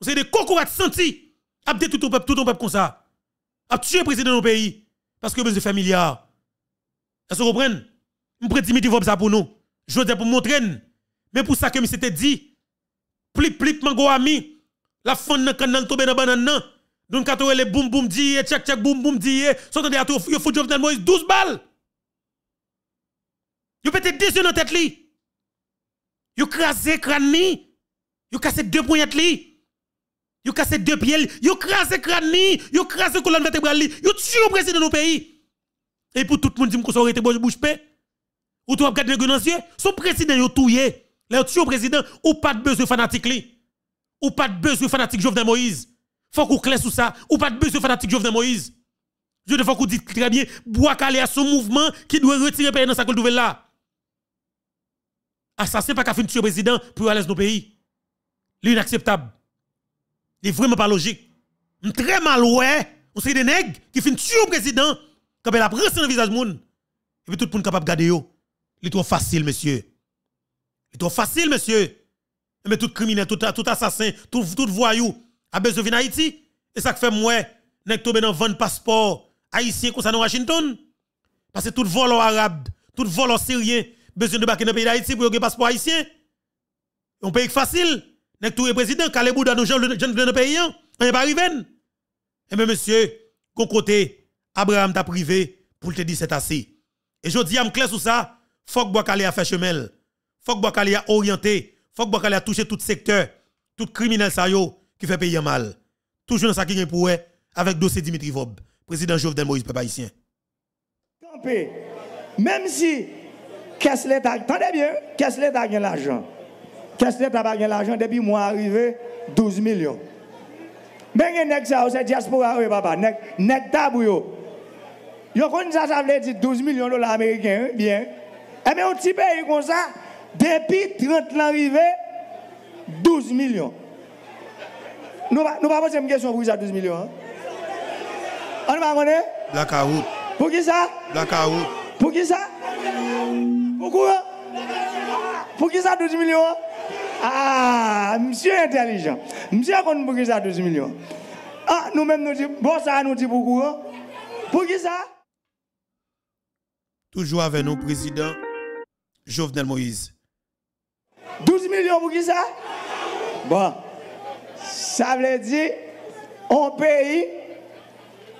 c'est des à senti, a détruit tout peuple, tout ton peuple comme ça. A tué le président de nos pays parce que besoin de faire milliards. Est-ce que vous comprenez Je prédis ça pour nous. Je dis pour montrer. Mais pour ça que je s'était dit, plip plip mon ami, la fond nan kanal tombe dans banane donc quand on les boum boum dit, check check boum boum dit, sont en tout, il faut Jovenel Moïse 12 balles. Yo pété 10 dans la tête li. Yo crase crâne ni. Vous casse deux poignets li. Vous casse deux pieds, vous crase crâne ni, vous crase colonne vertébrale li, vous tué le président du pays. Et pour tout le monde dit que ça aurait été bouche paix. Ou tu as regardé les son président yo touye. Le président ou pas de besoin fanatique li. Ou pas de besoin fanatique Jovenel Moïse. Faut qu'on clair sur ça. Ou pas de besoin fanatique Jovenel Moïse. Je ne faut qu'on dise très bien, calé à son mouvement qui doit retirer pays dans sa nouvelle là. Assassin pas qu'à faire le président pour aller dans nos pays. C'est inacceptable. C'est vraiment pas logique. Très mal ouais, on sait des nègres qui finissent tuer le président quand elle a pris dans le visage monde. Et puis tout le monde capable de garder Il C'est trop facile monsieur. C'est trop facile monsieur. Mais tout criminel, tout, tout assassin, tout, tout voyou a besoin de Haïti. Et ça fait moi, que tomber dans vendre passeport haïtien comme ça dans Washington. Parce que tout vol arabe, tout vol syrien, besoin de baquer dans le pays d'Haïti pour un passeport haïtien. Un pays facile. suis tout président, Kalé Bouda, nous jeunes dans le pays, hein. on n'est pas arrivé. Et eh bien monsieur, qu'on côté, Abraham t'a privé pour te dire c'est assez. Et je dis à clair sur ça, faut que Bouakale a fait Il Faut que Bois a orienté. Faut que Bois a touché tout secteur. Tout criminel ça qui fait payer mal. Toujours dans ça qui est pour eux, avec dossier Dimitri Vob, président Jovenel Moïse peuple haïtien. même si qu'est-ce que l'État, attendez bien, qu'est-ce que l'État gagné l'argent. Qu'est-ce que l'État gagné l'argent depuis moi arrivé 12 millions. Mais il y a ça, diaspora, oui, papa, nek tabou yo. Yo kon ça, ça veut dire 12 millions de dollars américains, bien. Et eh bien, un petit pays comme ça, depuis 30 ans arrivé, 12 millions. Nous ne pas poser une question pour 12 millions. Hein? On va connaître Blackout. Pour qui ça Blackout. Pour qui ça Pour Pour qui ça 12 millions Ah, monsieur intelligent. Monsieur on pour qui ça 12 millions Ah, nous-mêmes nous disons, bon ça nous dit pour Pour qui ça Toujours avec nous, président Jovenel Moïse. 12 millions pour qui ça Bon. Ça veut dire, un pays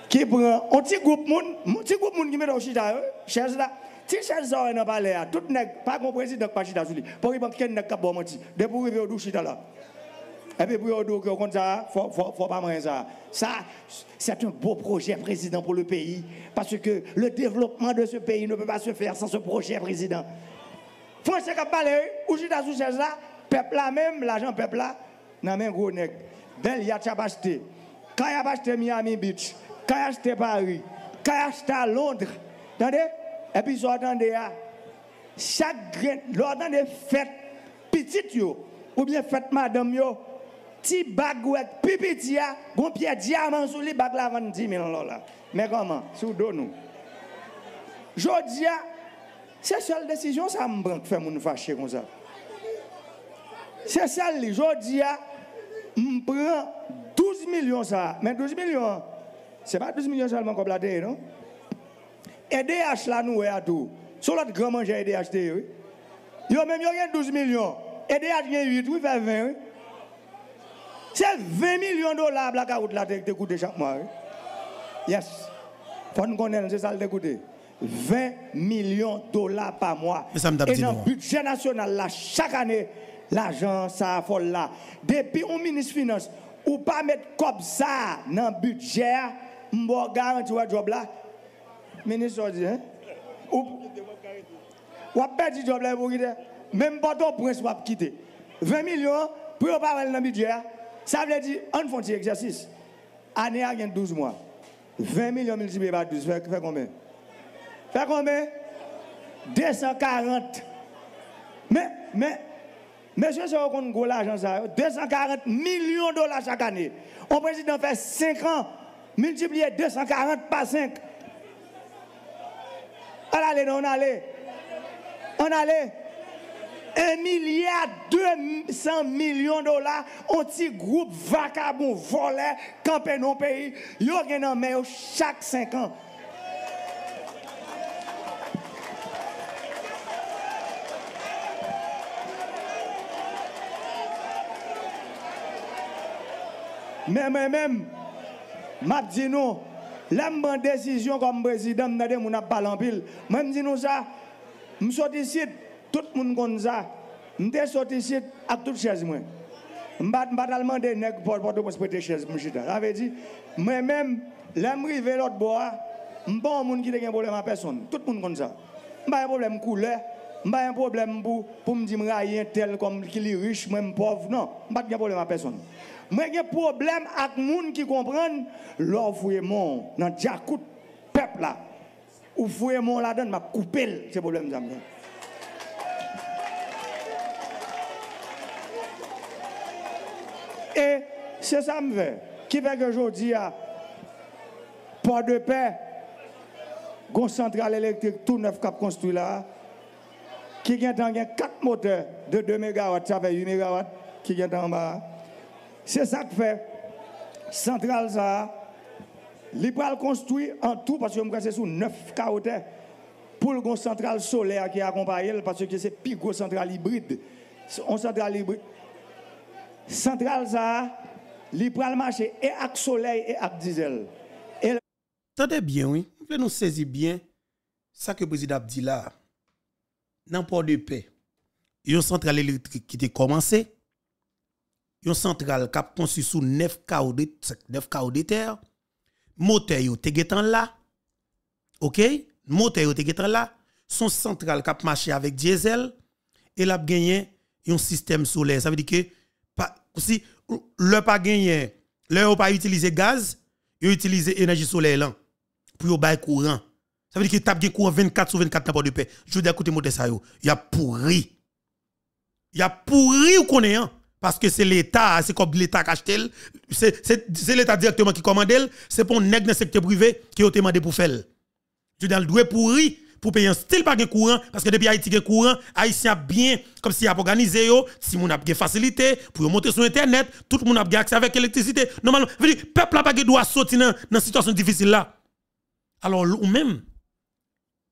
qui prend un petit groupe de un petit groupe monde qui met dans le chita, hein, cherche là. Si cherche ça, on n'a hein. pas l'air. Tout n'est pas mon président qui pas chita sur Pour y penser qui n'est pas mentir, De pour y le chita là. Et puis pour le au comme ça, faut, faut, pas manger ça. Ça, c'est un beau projet, président, pour le pays. Parce que le développement de ce pays ne peut pas se faire sans ce projet, président. Français qui parle, ou chita sous cherche là, peuple là même, l'agent peuple là nan men gros nèg. Bel yat a acheté. Kay a acheté Miami Beach. Kay acheté Paris. Kay acheté Londres. Attendez? Et puis, vous ya. chaque grain, l'ordre fête petite yo, ou bien fête madame yo, ti bagouette, pipit ya, bon pied diamant sou li bag la 10 000 dollars. Mais comment? Sous dos nous. Jodia, c'est seule décision ça me fait mon fâché comme ça. C'est celle-là, jodia, je prends 12 millions, ça, mais 12 ce n'est pas 12 millions seulement comme la teye, non? EDH la tout. à tout, sur lot grand-manger, EDH acheter, oui? Yo y yo même 12 millions. EDH a 8, oui, 20, oui? C'est 20 millions de dollars la la là te vous chaque mois, oui? Yes, fon c'est ça le te koute, 20 de dollars par mois. Et notre budget national, là, chaque année l'argent, ça folle là. Depuis un ministre finance, ou pas mettre comme ça dans le budget, m'bo garantir le job là. Ministre dit, hein? Ou, ou perdu job là pour Même pas ton prince va quitter. 20 millions, pour pas dans le budget. Ça veut dire, on fait un exercice. Année a 12 mois. 20 millions multiplié par 12, fait, fait combien? Fait combien? 240. Mais, mais, Monsieur c'est compte gros l'argent 240 millions de dollars chaque année. On président fait 5 ans, multiplié 240 par 5. On allait, on allait. On allait. 1 milliard 200 millions de dollars, un petit groupe vagabond, volé, campé dans le pays, ils ont gagné chaque 5 ans. Mais moi même. M'a dit nous, la décision comme président, je des moun pas l'empile. Même dit nous ça, suis ici, tout le monde connaît ça. Je sorti ici à toute chaise Je ne suis pas nèg pour pour pour prêter chaise m'chita. Ça veut dire moi même l'aime à l'autre bois, je monde qui te un problème à personne. Tout le monde connaît ça. Je pas un problème couleur, pas un problème pour me dire que tel comme riche, même pauvre. Non, je pas de problème à personne. Moi, j'ai problème avec les gens qui comprennent l'offre mon dans le peuple là. Ou mon là dans m'a coupé ce problème ça Et c'est ça je veux. Qui fait que je port de paix, une centrale électrique tout neuf ont construit là, qui a quatre moteurs de 2 MW, ça fait 8 MW, qui est en bas. C'est ça que fait Centrale ça. Libral construit construire en tout, parce que je me sous 9 carottes pour le centrale solaire qui accompagne, parce que c'est plus gros centrale hybride. On central hybride. Central ça, et avec soleil et avec diesel. Et... Tendez bien, oui. Vous voulez nous saisir bien ça que le président dit là. N'importe de paix. Il y a une centrale électrique qui a commencé, yon centrale kap konsi sou 9 de, 9 kao de terre, moteur yo te getan la, ok, moteur yo te getan la, son centrale kap marché avec diesel, et l'a gagné yon système solaire. Ça veut dire que, pa, si le pas gagné, le pa utilisé gaz, yon utilise énergie solaire Pour pour yon bay courant. Ça veut dire que tap gen courant 24 sur 24 n'importe de paix. Je veux dire, écoutez, sa ça yo, y a pourri. Y a pourri ou parce que c'est l'État, c'est comme l'État qui achète, c'est l'État directement qui commande, c'est pour nèg dans le secteur privé qui a demandé pour faire. Tu dois le droit pourri pour payer un style pas de courant, parce que depuis Haïti de courant, a bien, comme si a organisé, si mon a des facilité, pour monter sur Internet, tout le monde a accès avec l'électricité. Normalement, le peuple n'a pas droit sortir dans une situation difficile là. Alors, ou même,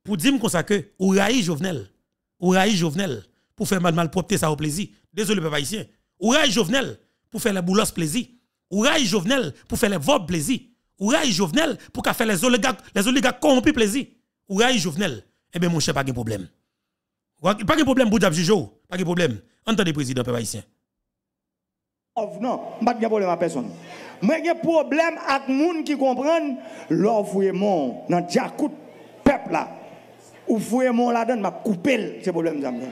pour dire comme ça que, ou raï Jovenel, ou Jovenel, pour faire mal mal propre ça au plaisir. Désolé, peuple haïtien. Ou raille Jovenel pour faire les boules plaisir. Ou raille Jovenel pour faire les vobs plaisir. Ou raille Jovenel pour faire les oligarques, les oligarques corrompus plaisir. Ou raille Jovenel. Eh bien, mon cher, pas de problème. Pas de problème, Boudjab Jijo. Pas de problème. Entendez, président, peuple haïtien. Non, pas de problème à personne. Mwen gen problem ak moun ki qui lò fwe moun nan diakout peuple là. Ou fwe moun là-dedans m'a koupel c'est problem zanmen.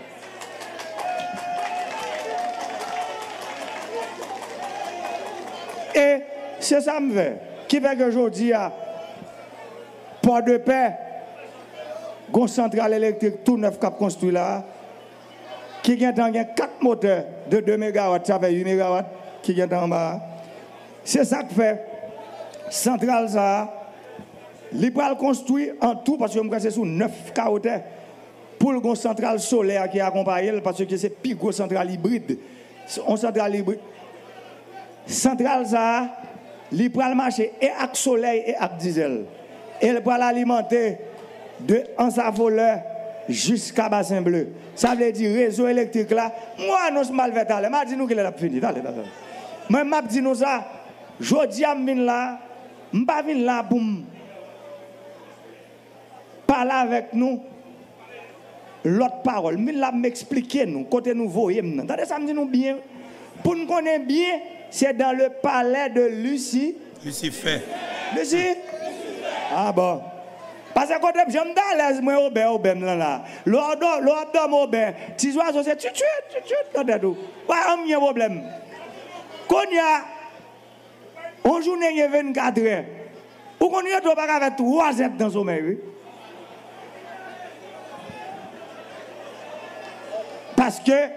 Et c'est ça me fait. Qui fait que je dis à Port de paix, une centrale électrique tout neuf a construit là, qui a 4 moteurs de 2 MW, ça fait 8 MW qui vient en bas. C'est ça que fait. Centrale ça, il va en tout parce que me je c'est sous 9 kW pour le centrale solaire qui accompagne parce que c'est plus gros centrale hybride. une centrale hybride Central ça, il prend le marché et avec soleil et avec diesel. Elle il l'alimenter de voleur jusqu'à Bassin Bleu. Ça veut dire réseau électrique là. Moi, nous sommes mal fait. Je dis nous qu'il est fini. Moi, je dis nous ça. Je dis à là, je ne pas là pour parler avec nous l'autre parole. Je là m'expliquer nous, côté nous voyons. ça me nous bien. Pour nous connaître bien, c'est dans le palais de Lucie. Lucifer. Lucie? Ah bon. Parce que quand j'aime bien moi, au bain, au bain, là, là. L'ordre, l'ordre, au bain. Tis c'est tu, tu, tu, tu, tu, tu, tu. Ouais, on a problème. Quand il on journée, il 24 heures. Ou qu'on y a pas avec trois dans son sommeil, Parce que,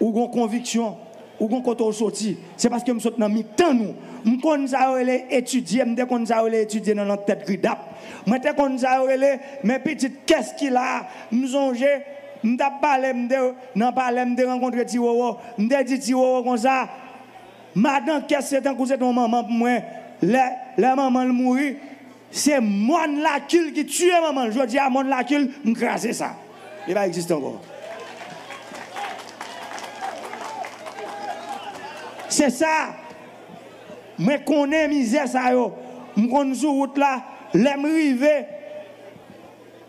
ou qu'on conviction ou qu'on quand sorti, c'est parce que me dans mi-temps nous. Nous avons étudié, étudier, étudier dans notre tête gridap. mes petites qu'est-ce qu'il a, me parler nan rencontrer dit comme ça. Maintenant, qu'est-ce c'est que maman pour moi. Le maman le c'est moi la qui tue maman. Je dis moi la ça. Il va exister encore. C'est ça. Mais qu'on est misère ça yo. M'on sur route là, l'aime rivé.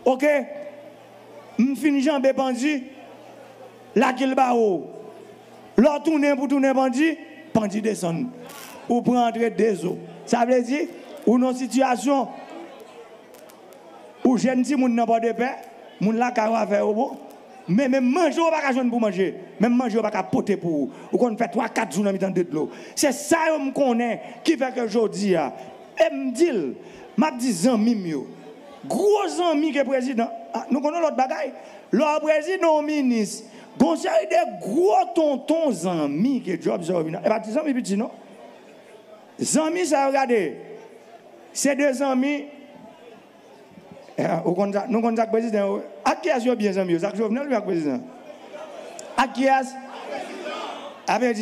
OK. M'fin jambe pendu. La qu'il L'autre tourne pour tourner pendu, pendu descend. Ou prendrait des eaux. Ça veut dire ou nos situation où jeune ti moun n'a pas de paix, moun la ka faire au bon. Mais même manger, on ne pas jeune pour manger. Même manger, on ne pas poter pour vous. On fait 3-4 jours dans de l'eau. C'est ça que je connais qui fait que je dis. Ah. Et me dit, je dis, zami, gros ami que président. Ah, nous connaissons l'autre bagaille. Le président, ministre, bon, c'est des gros tontons amis que Job Zorobina. Et eh ben, pas des amis non? Zami, ça, regardez. C'est deux amis eh, nous contactons le président. qui est-ce eh? bien, président qui est-ce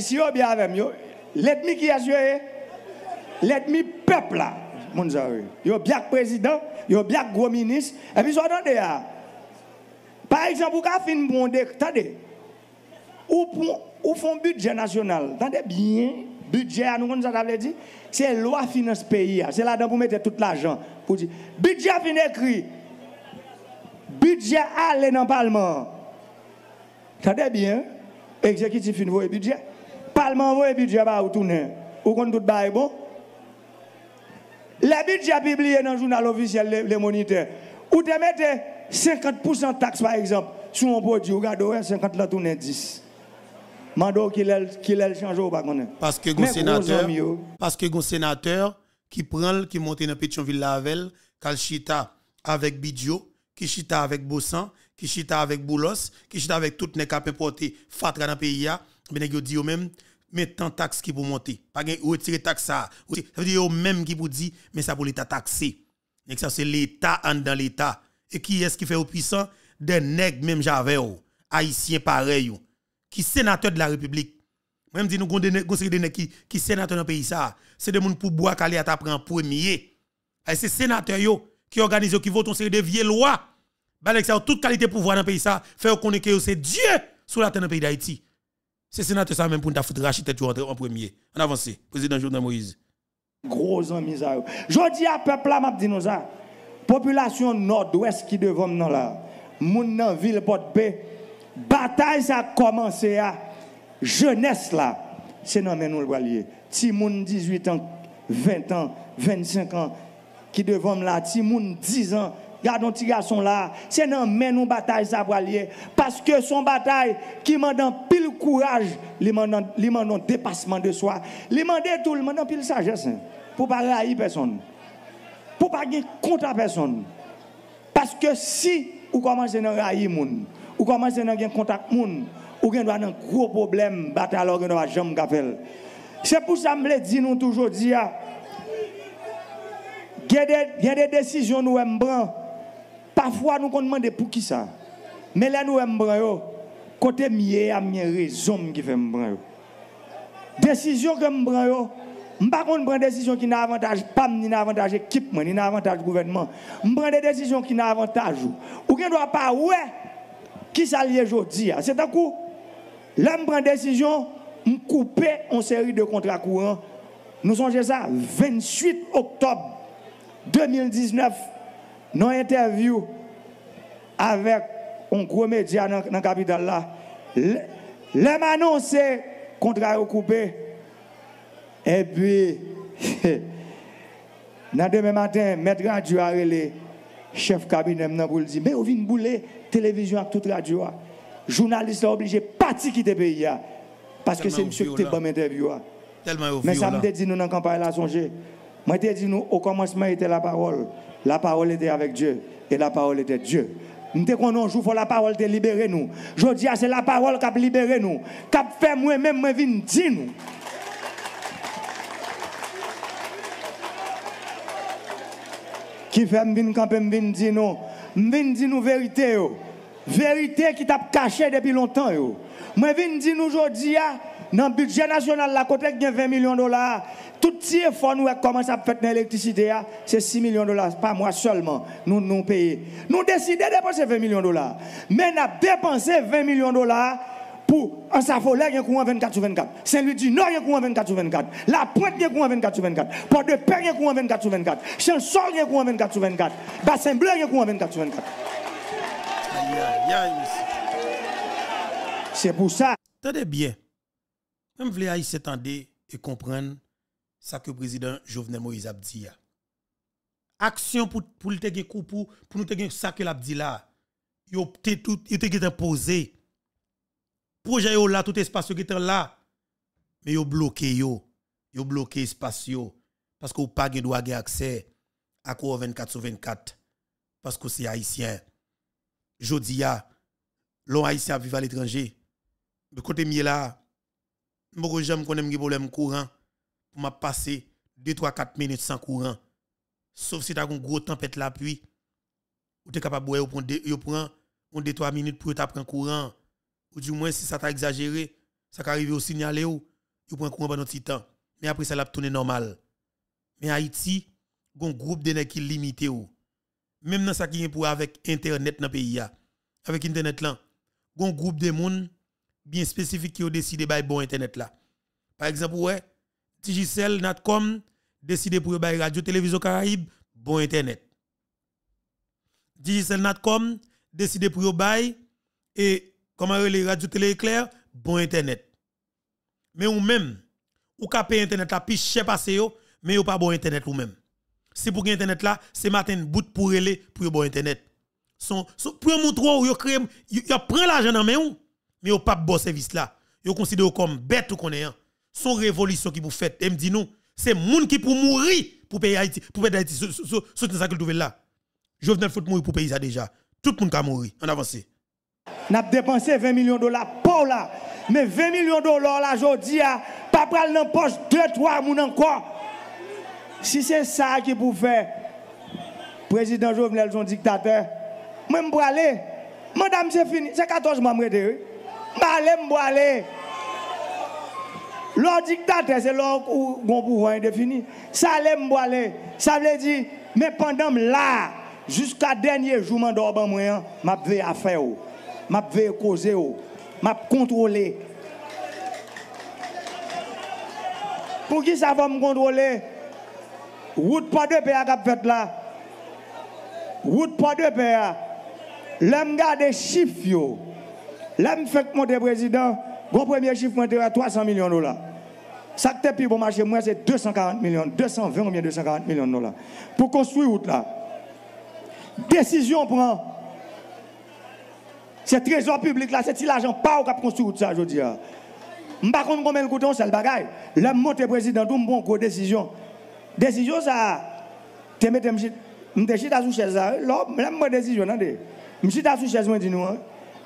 si vous bien l'ennemi qui est peuple là. Vous avez bien président, avez bien gros ministre. par exemple, vous avez fait un bon ou budget national. Attendez bien, budget, nous, dit, c'est loi finance pays, c'est là-dedans vous mettez tout l'argent pour dire budget vient écrit. Budget aller dans le Parlement. bien. Exécutif vient voir budget. Parlement voit budget va bah, retourner. Ou qu'on tout bail bon. Le budget publié dans le journal officiel, le moniteur moniteurs. Ou te mettez 50% de taxes, par exemple, sur un produit. Regardez, 50 hein, là, tourne 10. Mando qui l'a changé ou pas. Parce que, Mais, sénateur, oh. parce que, sénateur, qui prend, qui monte dans Pétionville Lavel, qui chita avec Bidjo, qui chita avec Bossan, qui chita avec Boulos, qui chita avec tout les qui importé fatra dans le pays, mais ils disent même, tant taxe qui pour monter. Pas de retirer taxe ça. Ça veut dire même qui pour dit mais ça pour l'État taxé. Et ça, c'est l'État en dans l'État. Et qui est-ce qui fait au puissant? Des nègres, même j'avais, oh. haïtiens pareils, oh. qui sénateur de la République moi, je dis, nous avons des gens qui qui sénateurs dans le pays. C'est des gens pour boire calé à en premier. Et c'est sénateurs qui organisent, qui votent une série de vieilles lois. Ben, toute qualité pouvoir dans le pays, ça Faire connaître que c'est Dieu sur la terre dans le pays d'Haïti. C'est sénateur ça même pour nous foutre racheter en premier. En avance, président Jovenel Moïse. Gros en misère. Je dis à peuple là, m'a dit nous ça. Hein. Population nord-ouest qui devant nous là. Moun nan ville porte paix. Bataille ça a commencé à hein jeunesse là, c'est nous le voilier. Si 18 ans, 20 ans, 25 ans qui devant là, si moun 10 ans, gardons petit garçon là, c'est non mais nous bataille ça voilier parce que son bataille qui donné pile courage, li un dépassement de soi, m'a donné tout, m'a donné pile sagesse hein, pour pas railler personne. Pour pas gagner contre personne. Parce que si vous commencez à haïr personne, ou commencez à gagner contact moun, ou gen un gros problème, bataille, ou gen doit jamais faire. C'est pour ça que je dis nous toujours dire, il y a des décisions nous prendre. Parfois nous demandons pour qui ça. Mais là nous yo côté mieux, a mieux raison qui fait yo. Décision que embran yo. je ne prends pas des décisions qui avantage pas, ni n'avantage équipe, ni n'avantage gouvernement. Je prends des décisions qui où Ou ne doit pas, ouais, qui s'allie aujourd'hui. C'est un coup. Là, je prends décision, de couper en série de contrats courants. Nous songez ça, 28 octobre 2019, dans interview avec un gros média dans la capitale là. que le contrat coupé. Et puis, dans demain matin, maître radio a relé chef cabinet pour lui dire, mais on vient bouler télévision avec toute radio journaliste obligé parti quitter pays parce que c'est monsieur qui t'a bonne interview mais ça me dit nous dans campagne là songer moi te dit nous au commencement était la parole la parole était avec Dieu et la parole était Dieu nous te un jour faut la parole te libérer nous je dis ah, c'est la parole qui a libéré nous qui a fait moi même moi venir dit nous qui fait m'vin camper venir dire nous me dit nous vérité yo Vérité qui t'a caché depuis longtemps. Mais je dire nous aujourd'hui, ah, dans le budget national, la côté de 20 millions de dollars, tout ce effort nous commence à faire l'électricité, ah, c'est 6 millions de dollars, pas moi seulement, nous nous payons. Nous décidons de dépenser 20 millions de dollars. Mais nous avons dépensé 20 millions de dollars pour en safolet qui est a courant 24 sur 24. Saint-Louis du Nord, il est a courant 24 sur 24. La Pointe, qui 24 sur 24. Port de Père, il a 24 sur 24. Chanson il a courant 24 sur 24. Bassin Bleu, il 24 sur 24. C'est pour ça. Tenez bien. Même les Haïtiens s'étendait et comprendre ça que le président Jovenel Moïse a dit. Action pour, pour le te coup pour, pour nous te ça que l'a là. Yo te tout, imposé. Projet là, tout espace qui est là. Mais yo bloqué yo. Yo bloqué espace yo. Parce que vous pas de droit d'accès à 24 sur 24. Parce que c'est haïtien. Jodia, l'on haïtien vivre à l'étranger. De côté miel là, moi j'aime qu'on un problème courant pour m'a passer 2 3 4 minutes sans courant. Sauf si tu as une grosse tempête la pluie ou tu es capable de prendre 2 3 minutes pour prendre courant ou du moins si ça t'a exagéré, ça peut arriver au signaler ou tu prend courant pendant un petit temps. Mais après ça l'a tourner normal. Mais Haïti, un groupe de qui limité ou même dans ça qui est pour avec internet dans pays avec internet là un groupe de monde bien spécifique qui ont décidé de bon internet là par exemple ouais Digicel Natcom décidé pour bail radio télévision Caraïbe bon internet Digicel Natcom décidé pour bail et comment les radio télé éclair bon internet mais ou même ou capé internet la piche passé yo mais ou pas bon internet ou même c'est pour internet là c'est matin bout pour aller pour bon internet son, son pour montrer ou yo crée yo prend l'argent en main ou mais yo pas bon service là yo considère comme bête ou connaît hein. son révolution qui vous faites et me dit non c'est monde qui pour mourir pour payer Haïti pour payer Haïti soutenir ça que trouver là Jovenel faut mourir pour payer ça déjà tout le monde a mourir en avance n'a dépensé 20 millions de dollars pour là mais 20 millions de dollars là aujourd'hui hein, pas pral dans poche 2 3 moun encore si c'est ça qui pour faire, président Jovenel son dictateur, même pour aller, madame c'est fini, c'est 14 mois je vais aller, je aller. Leur dictateur, c'est leur pouvoir indéfini. Ça va me aller. Ça veut dire, mais pendant là, jusqu'à dernier jour, je moyen, hein, je vais à faire, je vais causer, je vais contrôler. Pour qui ça va me contrôler? Route pas de paix à fait là. Route pas de paix. L'homme garde chiffres. L'homme fait monter président. Bon premier chiffre monté 300 millions de dollars. Ça qui plus bon marché, moi, c'est 240 millions, 220 ou bien 240 millions de dollars. Pour construire route là. Décision prend. C'est trésor public là, c'est l'argent pas au cap construire route ça, je Je ne sais pas combien le coûte, c'est le bagage. L'homme monte président, tout bon gros décision. Desijyon sa, teme teme, mte chi tasou chèz nan yo, lò mè mwen mwen desijyon nan de. Mwen chita sou chèz mwen di nou an.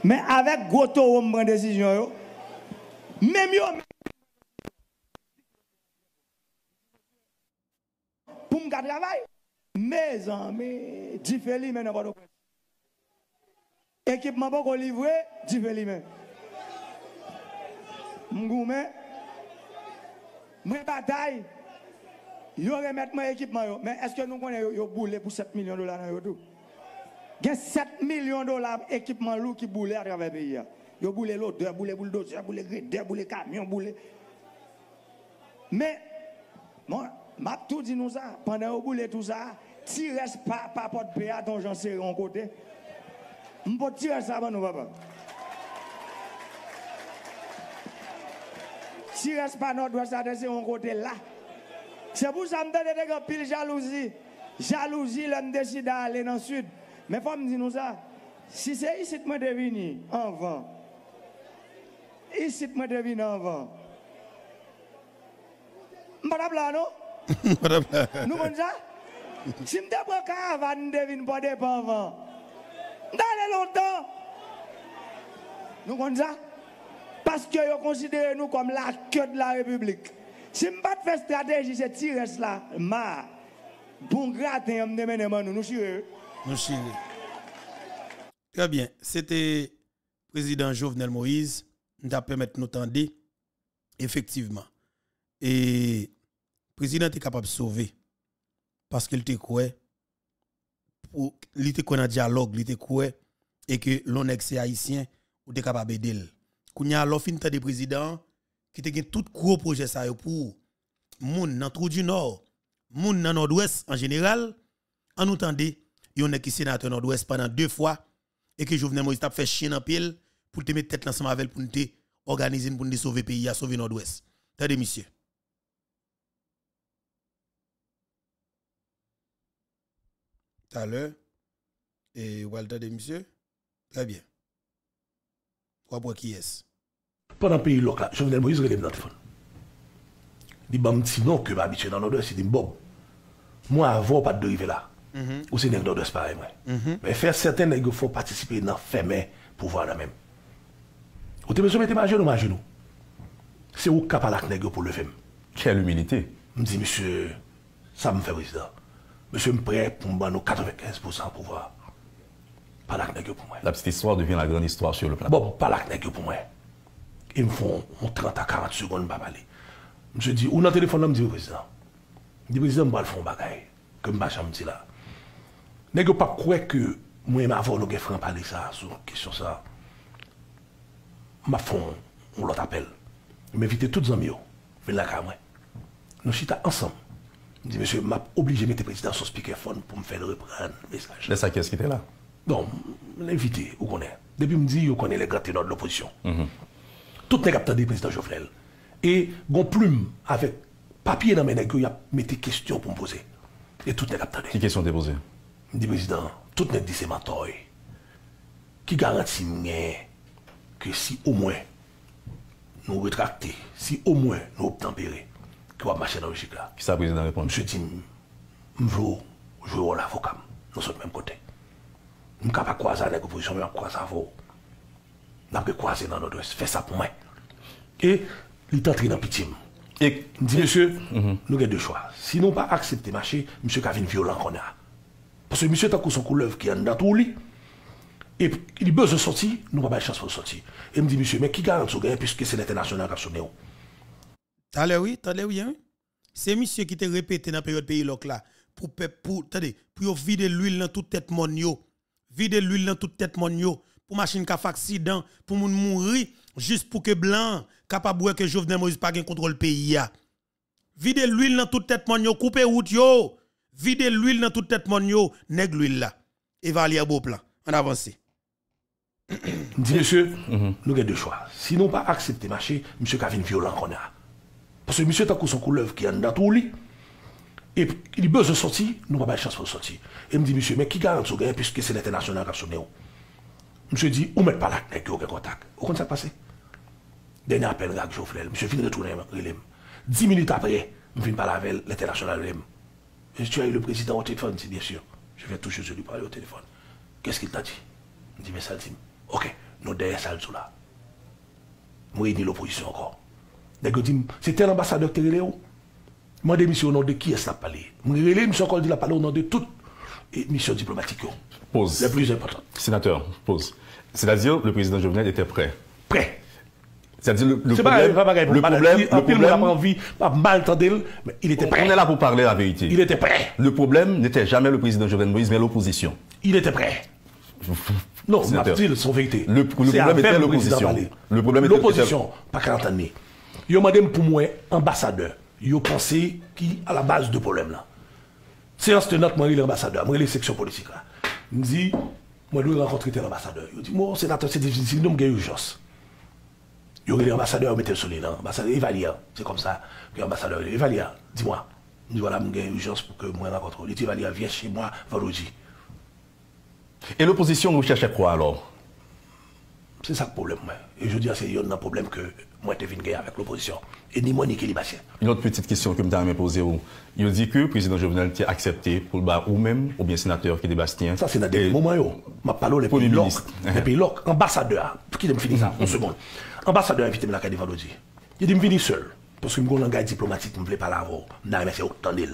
Mè avèk goto wè mwen desijyon yo. Mè mwen mwen. Pou mwen kat lavay? Mè zan, mè. Di fè li mè nan wò do kwen. Ekipman pou kou livwe, di fè li mè. Mwen goun mè. Mwen batay. Yo mettre mon équipement, mais est-ce que nous connaissons yo pour 7 millions de dollars dans tout? Il y a 7 millions de dollars d'équipement lourd qui boule à travers le pays. Yo boulé l'odeur, boulé boulez boulé deux boulé camion, boulé. Mais, moi, m'a tout dit nous ça, pendant vous boulez tout ça, Si reste pas, pas porte à ton j'en vous en côté. pas tirer ça avant nous, papa. Si reste pas notre ouest c'est en côté là. C'est pour ça que je me pile jalousie. Jalousie, l'homme décide d'aller dans le sud. Mais faut me dire nous ça. Si c'est ici que je devenir en vent. Ici que je devenir en vent. Madame là, non? Nous comprenons ça? Si je pas caravane, je devine pas dépend vent. D'aller longtemps. Nous dit ça? Parce que vous considérez nous comme la queue de la République. Si je ne pas faire stratégie, c'est tirer cela. Ma. Bon gratter, je vais nous. Nous Nous chirons. Très bien. C'était président Jovenel Moïse. Nous avons permis de nous tendre. Effectivement. Et le président est capable de sauver. Parce qu'il te croit. Pour l'ité qu'on a dialogue, était croit. Et que l'on est haïtien, ou est capable d'aider. Quand il y a l'offre de président, qui te tout gros projet ça pour moun dans trou du nord moun dans nord-ouest en général en nous y yon ne qui sénateur nord-ouest pendant deux fois et que Jovenel Moïse tape fait chien en pile pour te mettre tête ensemble avec pour te organiser pour nous sauver pays à sauver nord-ouest Tade, monsieur tout à l'heure et Walter de monsieur très bien quoi pour qui est Pan an peyi lok la, joun venen mou yizre lem nan te fon. Di ban mt sinon ke m habiche nan odos, si di m bob, mwen avon pat derive la, mm-hmm. ou se nèk n'odes parem. Men fèr sèten nèk yo fò patisipe nan fèmè pou vwa nan mèm. Ou te mèjou mèjou mèjou mèjou mèjou mèjou. Se ou ka palak nèk yo pou levèm. Kèl humilité. M di mèjou, sa m fèm fèm rezidant. Mèjou m prè pou m ban nou 95% pou vwa. Palak nèk yo pou mwen. La pst histoire devine la gran histoire. Bob, et me font 30 à 40 secondes, pas parler. Je dis, ou dans le téléphone, je dis, président, le président, je vais faire un bagage, que je me dis là. Je ne pas croire que moi, je vais faire de parler ça, sur la question ça. Je vais faire un autre appel. Je vais inviter tous les amis, de là, moi. Nous sommes ensemble. Je dis, monsieur, je vais obligé de mettre le président sur speakerphone pour me faire reprendre le message. Mais ça, qui est-ce qui était là? Donc, l'invité, vous connaissez. Depuis, je me dis, vous connaissez les ténors de l'opposition. Mm -hmm tout les monde président Jovenel. Et gon plume avec papier dans mes nègres, il a mis des questions pour me poser. Et tout le monde questions Qui question Je dis président, tout le monde dit c'est Qui garantit que si au moins nous rétracter, si au moins nous obtempérer, que va marcher dans le chic là. Qui ça, président, répond Je dis, je veux jouer l'avocat, nous sommes même côté. Je ne suis pas croiser avec l'opposition, je ne croiser avec vous n'a pas croiser dans notre ouest. Fais ça pour moi. Et il est entré dans pitié. Et il dit, monsieur, mhm. nous avons deux choix. Si nous pas accepter marché, monsieur Kavin violent a. Parce que monsieur Takou son couleuvre qui est dans tout lit. Et il a besoin de sortir, nous n'avons pas de chance pour sortir. Et il me dit, monsieur, mais qui garantit gain puisque c'est l'international qui a sonné oh? Allez, oui, allez, oui. Hein? C'est monsieur qui t'a répété dans la période pays là pour pour vider l'huile dans toute tête monio. Vider l'huile dans toute tête monio pour machine qui a fait accident, pour moun mourir, juste pour que blanc capable que Jovenel Moïse pas contrôle pays a. Vide l'huile dans toute tête mon yo, couper route yo. Vide l'huile dans toute tête mon yo, nèg l'huile là. Et beau plan. On avance. monsieur, mm monsieur... nous avons deux choix. Si Sinon pas accepter marché, monsieur Kavin violent qu'on a. Parce que monsieur tant son couleuvre qui est dans tout lit. Et il a besoin de sortir, nous n'avons pas de chance pour sortir. Et me dit monsieur, mais qui garantit puisque c'est l'international qui a oh? Je dit, on ne met palak nek yo s'est passé, dernier ça s'est passé Dernier appel, gag retourner à fin Dix minutes après, je apre, m parler avec l'international avec l'international. tu as eu le président au téléphone, dit, bien sûr. Je vais toujours je lui parler au téléphone. Qu'est-ce qu'il t'a dit Il dit, mais ça dit, ok, nous derrière ça là. Moi, il l'opposition encore. Je que dit, c'était l'ambassadeur qui est Moi, démission au nom de qui est-ce qu'il a parlé Je lui suis dit, il au nom de toute mission diplomatique. Pause. La plus important. Sénateur, pose. C'est-à-dire, le président Jovenel était prêt. Prêt. C'est-à-dire, le, problème, pas, le, le problème, le problème, envie, pas mal mais il était prêt. On est là pour parler la vérité. Il était prêt. Le problème n'était jamais le président Jovenel Moïse, mais l'opposition. Il était prêt. non, c'est son vérité. Le, problème était l'opposition. Le problème était l'opposition. Pas 40 années. Yo demandé pour moi ambassadeur. Yo pensait qui à la base de problème là. un tenante, moi l'ambassadeur, moi les sections politiques là. Il me dit, moi, je rencontrer l'ambassadeur. ambassadeur. Il dit, moi, sénateur, c'est difficile, nous, une urgence. Il y a l'ambassadeur, mettez le soleil L'ambassadeur, il va lire. C'est comme ça que l'ambassadeur, il va lire. Dis-moi. Il dit, voilà, une urgence pour que moi, rencontre. Il dit, il va lire, viens chez moi, vendredi. Et l'opposition, vous cherchez quoi alors C'est ça le problème. Et je dis, c'est un problème que moi, je suis avec l'opposition. Et ni moi, ni Kelly Une autre petite question que je me poser. Il dit que le président Jovenel a accepté pour le ou même, ou bien sénateur qui est Bastien. Ça, c'est dans des moments où je parle les pays Et puis, l'OC, ambassadeur, qui me finir ça, une seconde. Ambassadeur invité la Il dit, je venir seul. Parce que je suis un langage diplomatique, je ne voulais pas l'avoir. Oh. Je n'ai pas à Je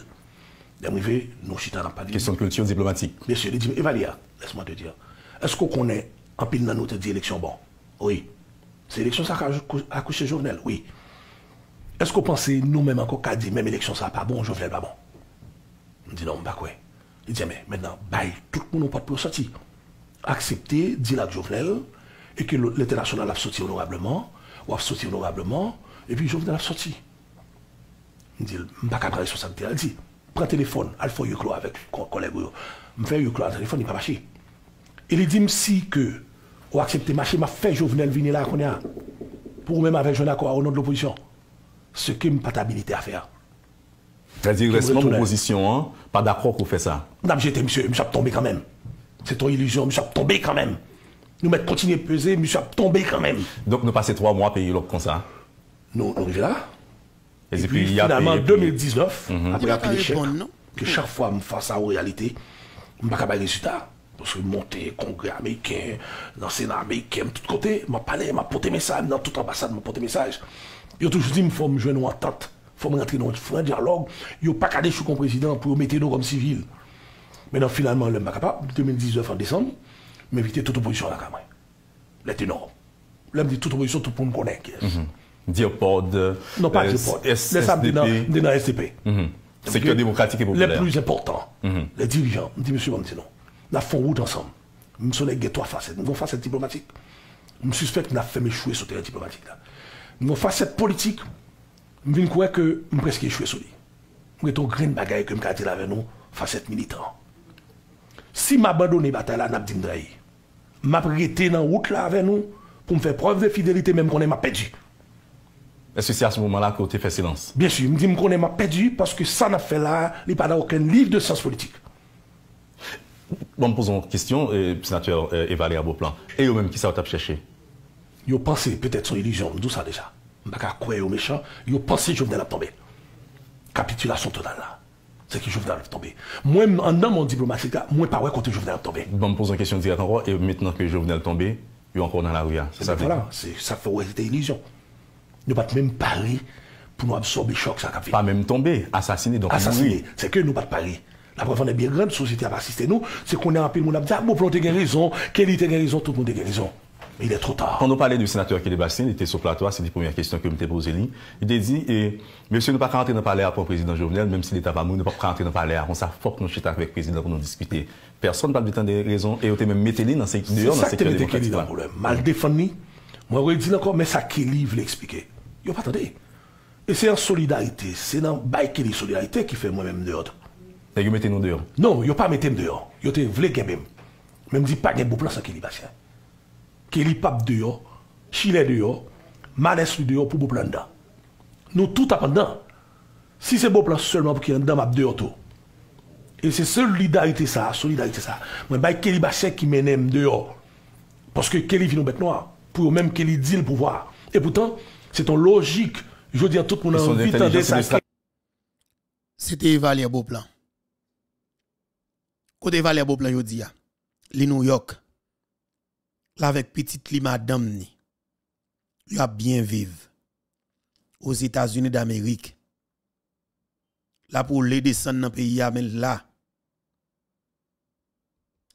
D'arriver, nous chitons dans pas Question de culture diplomatique. Monsieur, il dit, Evalia, laisse-moi te dire. Est-ce qu'on connaît en pile dans notre direction bon? Oui l'élection ça a couché Jovenel, oui. Est-ce qu'on pensait nous-mêmes encore qu'à dire même élection ça pas bon, Jovenel pas bon on dit non, pas quoi. Il dit mais maintenant, bye, tout le monde n'a pas de sortir. Accepter, dit la Jovenel, et que l'international a sorti honorablement, ou a sorti honorablement, et puis Jovenel a sorti. Il dit, je ne pas prendre responsabilité. Il dit, prends téléphone, il faut avec collègue. Je fais le téléphone, il pas marché. Il dit, si que Ou aksepte ma che ma fej ou venel vini la akonya. Pou mèm ave joun akwa ou nou d'l'oposisyon. Se ke m pata abilite a fè a. Très digresman m'oposisyon an, pa d'akwa kou fè sa. Nam jete, msè, msè ap tombe kan mèm. Se ton ilijon, msè ap tombe kan mèm. Nou mèt kontine peze, msè ap tombe kan mèm. Donk nou pase 3 mwa peye lop kon sa? Non, non jè la. E puis finalement 2019, apè ya peye l'échec. Ke chak fwa m fasa ou realite, m baka baye resuta. moun se moun te kongre ameyken nan senar ameyken m tout kote m a pale m a pote mesaj m nan tout ambasade m a pote mesaj yo toujou di m fòm jwen nou an tat fòm rentre nou an fòm jan log yo pakade chou kon prezident pou mette nou gomme sivil menan finalman lèm m a kapap 2019 an desan m evite tout oposisyon la kamre lèm dit tout oposisyon tout pou m konenke diopod non pa diopod lèm dit nan SDP lèm plus important lèm dirijan, lèm dit M. Bantino nous avons fait route ensemble. Nous sommes trois facettes. Nous avons facette diplomatique. Je suspecte que nous avons fait échouer sur le terrain diplomatique. Nous avons facette politique. Je viens croire que nous presque échoué sur lui. Nous avons fait de bagaille que nous avons avec nous, facette militant. Si m'abandonner bataille là, n'a pas trahi. M'a prêté dans route là avec nous pour me faire preuve de fidélité même qu'on est m'a perdu. Est-ce que c'est à ce moment-là que tu fait silence Bien sûr, je me dis qu'on est m'a perdu parce que ça n'a fait là, il n'y a pas aucun livre de science politique. Bon, me posons une question, et, sénateur Evalé euh, à Beauplan. Et eux même qui ça vous cherché Ils pensé peut-être son illusion, d'où ça déjà Je ne croire aux méchants, ils pensé que Jovenel de tomber. Capitulation totale là. C'est que Jovenel de tomber. Moi, en homme mon diplomatique, moi, pas ouais, je Jovenel de tomber. Bon, me pose une question directement encore, et maintenant que Jovenel de tomber, il est encore dans la rue. Hein. C'est ça, voilà, ça fait ouais, c'était illusion. Nous ne pouvons même pas parler pour nous absorber le choc. Ça, pas même tomber, assassiner. donc c'est que nous ne pas parler. La prefun bon, de bir grand soucite ap asiste nou, se konè anpil moun ap diya, mou plon te gen rezon, ke li te gen rezon, tout moun te gen rezon. Men, ilè tro tar. Kon nou pale de senatour Kélé Bastien, li te sou platoa, se di poumyèr kèstyon kèmite Broselli, li te di, men, se nou pa kante nan pale a pou prezident Jouvenel, men, se li ta pa moun, nou pa kante nan pale a, moun sa fok nou chitak vek prezident, moun nou diskute, person nan pale de ten de rezon, e yo te men mette li nan seki deyon nan seki deyon. Se sa te mette Kélé nan poulèm, mal defan mi, Et vous mettez nous dehors Non, vous ne pas mettez dehors. Vous voulez que même. ne dit pas un beau plan sur Kelly Bastien. Kelly pape dehors, Chile dehors, Malès dehors pour beau plan dedans. Nous tout pendant. Si c'est beau plan seulement pour qu'il y ait un je dehors tout. Et c'est solidarité ça, solidarité ça. Mais pas Kelly qui mène dehors. Parce que Kelly vit nous bête noir Pour même Kelly dit le pouvoir. Et pourtant, c'est en logique. Je veux dire, tout le monde a envie de ça. C'était Valère Beauplan. Côté Valère plan, je dit, ah, li New York, là avec petite li madame ni, a bien vivre. Aux États-Unis d'Amérique, là pour les descendre dans pays, ah, mais là,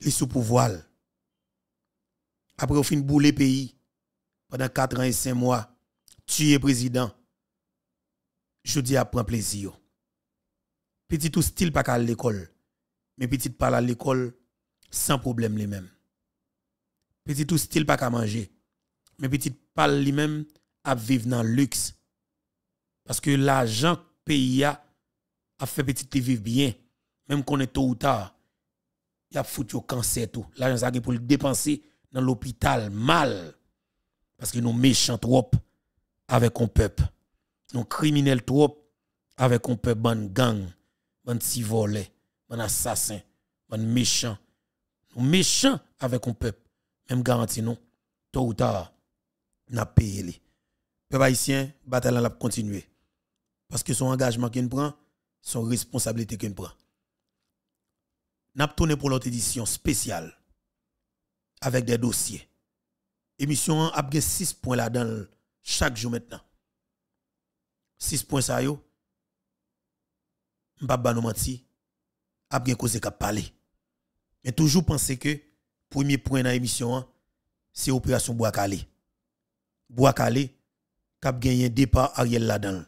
li sous pouvoir. Après, au fin bouler pays, pendant 4 ans et 5 mois, tu es président, je dis à ah, plaisir. Petit tout style pas à l'école mes petites parlent à l'école sans problème les mêmes. Petit tout style pas qu'à manger. Mes petites parlent les mêmes à vivre dans le luxe. Parce que l'argent pays a fait petit vivre bien, même qu'on est tôt ou tard. Il a foutu au cancer tout. L'argent ça pour le dépenser dans l'hôpital mal. Parce que nous méchants trop avec un peuple. Nous criminels trop avec un peuple bande gang, bande si un assassin, un méchant. Nous méchant avec un peuple. Même garantie non. tôt ou tard, n'a payé les. Peuple haïtien, bataille la continuer. Parce que son engagement qu'il prend, son responsabilité qu'il prend. N'a tourné pour l'autre édition spéciale avec des dossiers. Émission a 6 points là-dedans chaque jour maintenant. 6 points ça yo. M'pa nous menti, ap bien cause parler. Mais toujours penser que premier point dans l'émission hein, c'est opération bois calé. Bois calé k'ap gagné départ Ariel là-dedans.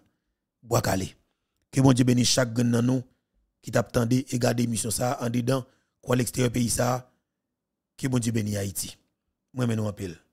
Bois calé. Que bon Dieu bénisse chaque gagne dans nous qui t'a et garde l'émission ça en dedans quoi l'extérieur pays ça. Que bon Dieu bénisse Haïti. Moi maintenant appelle.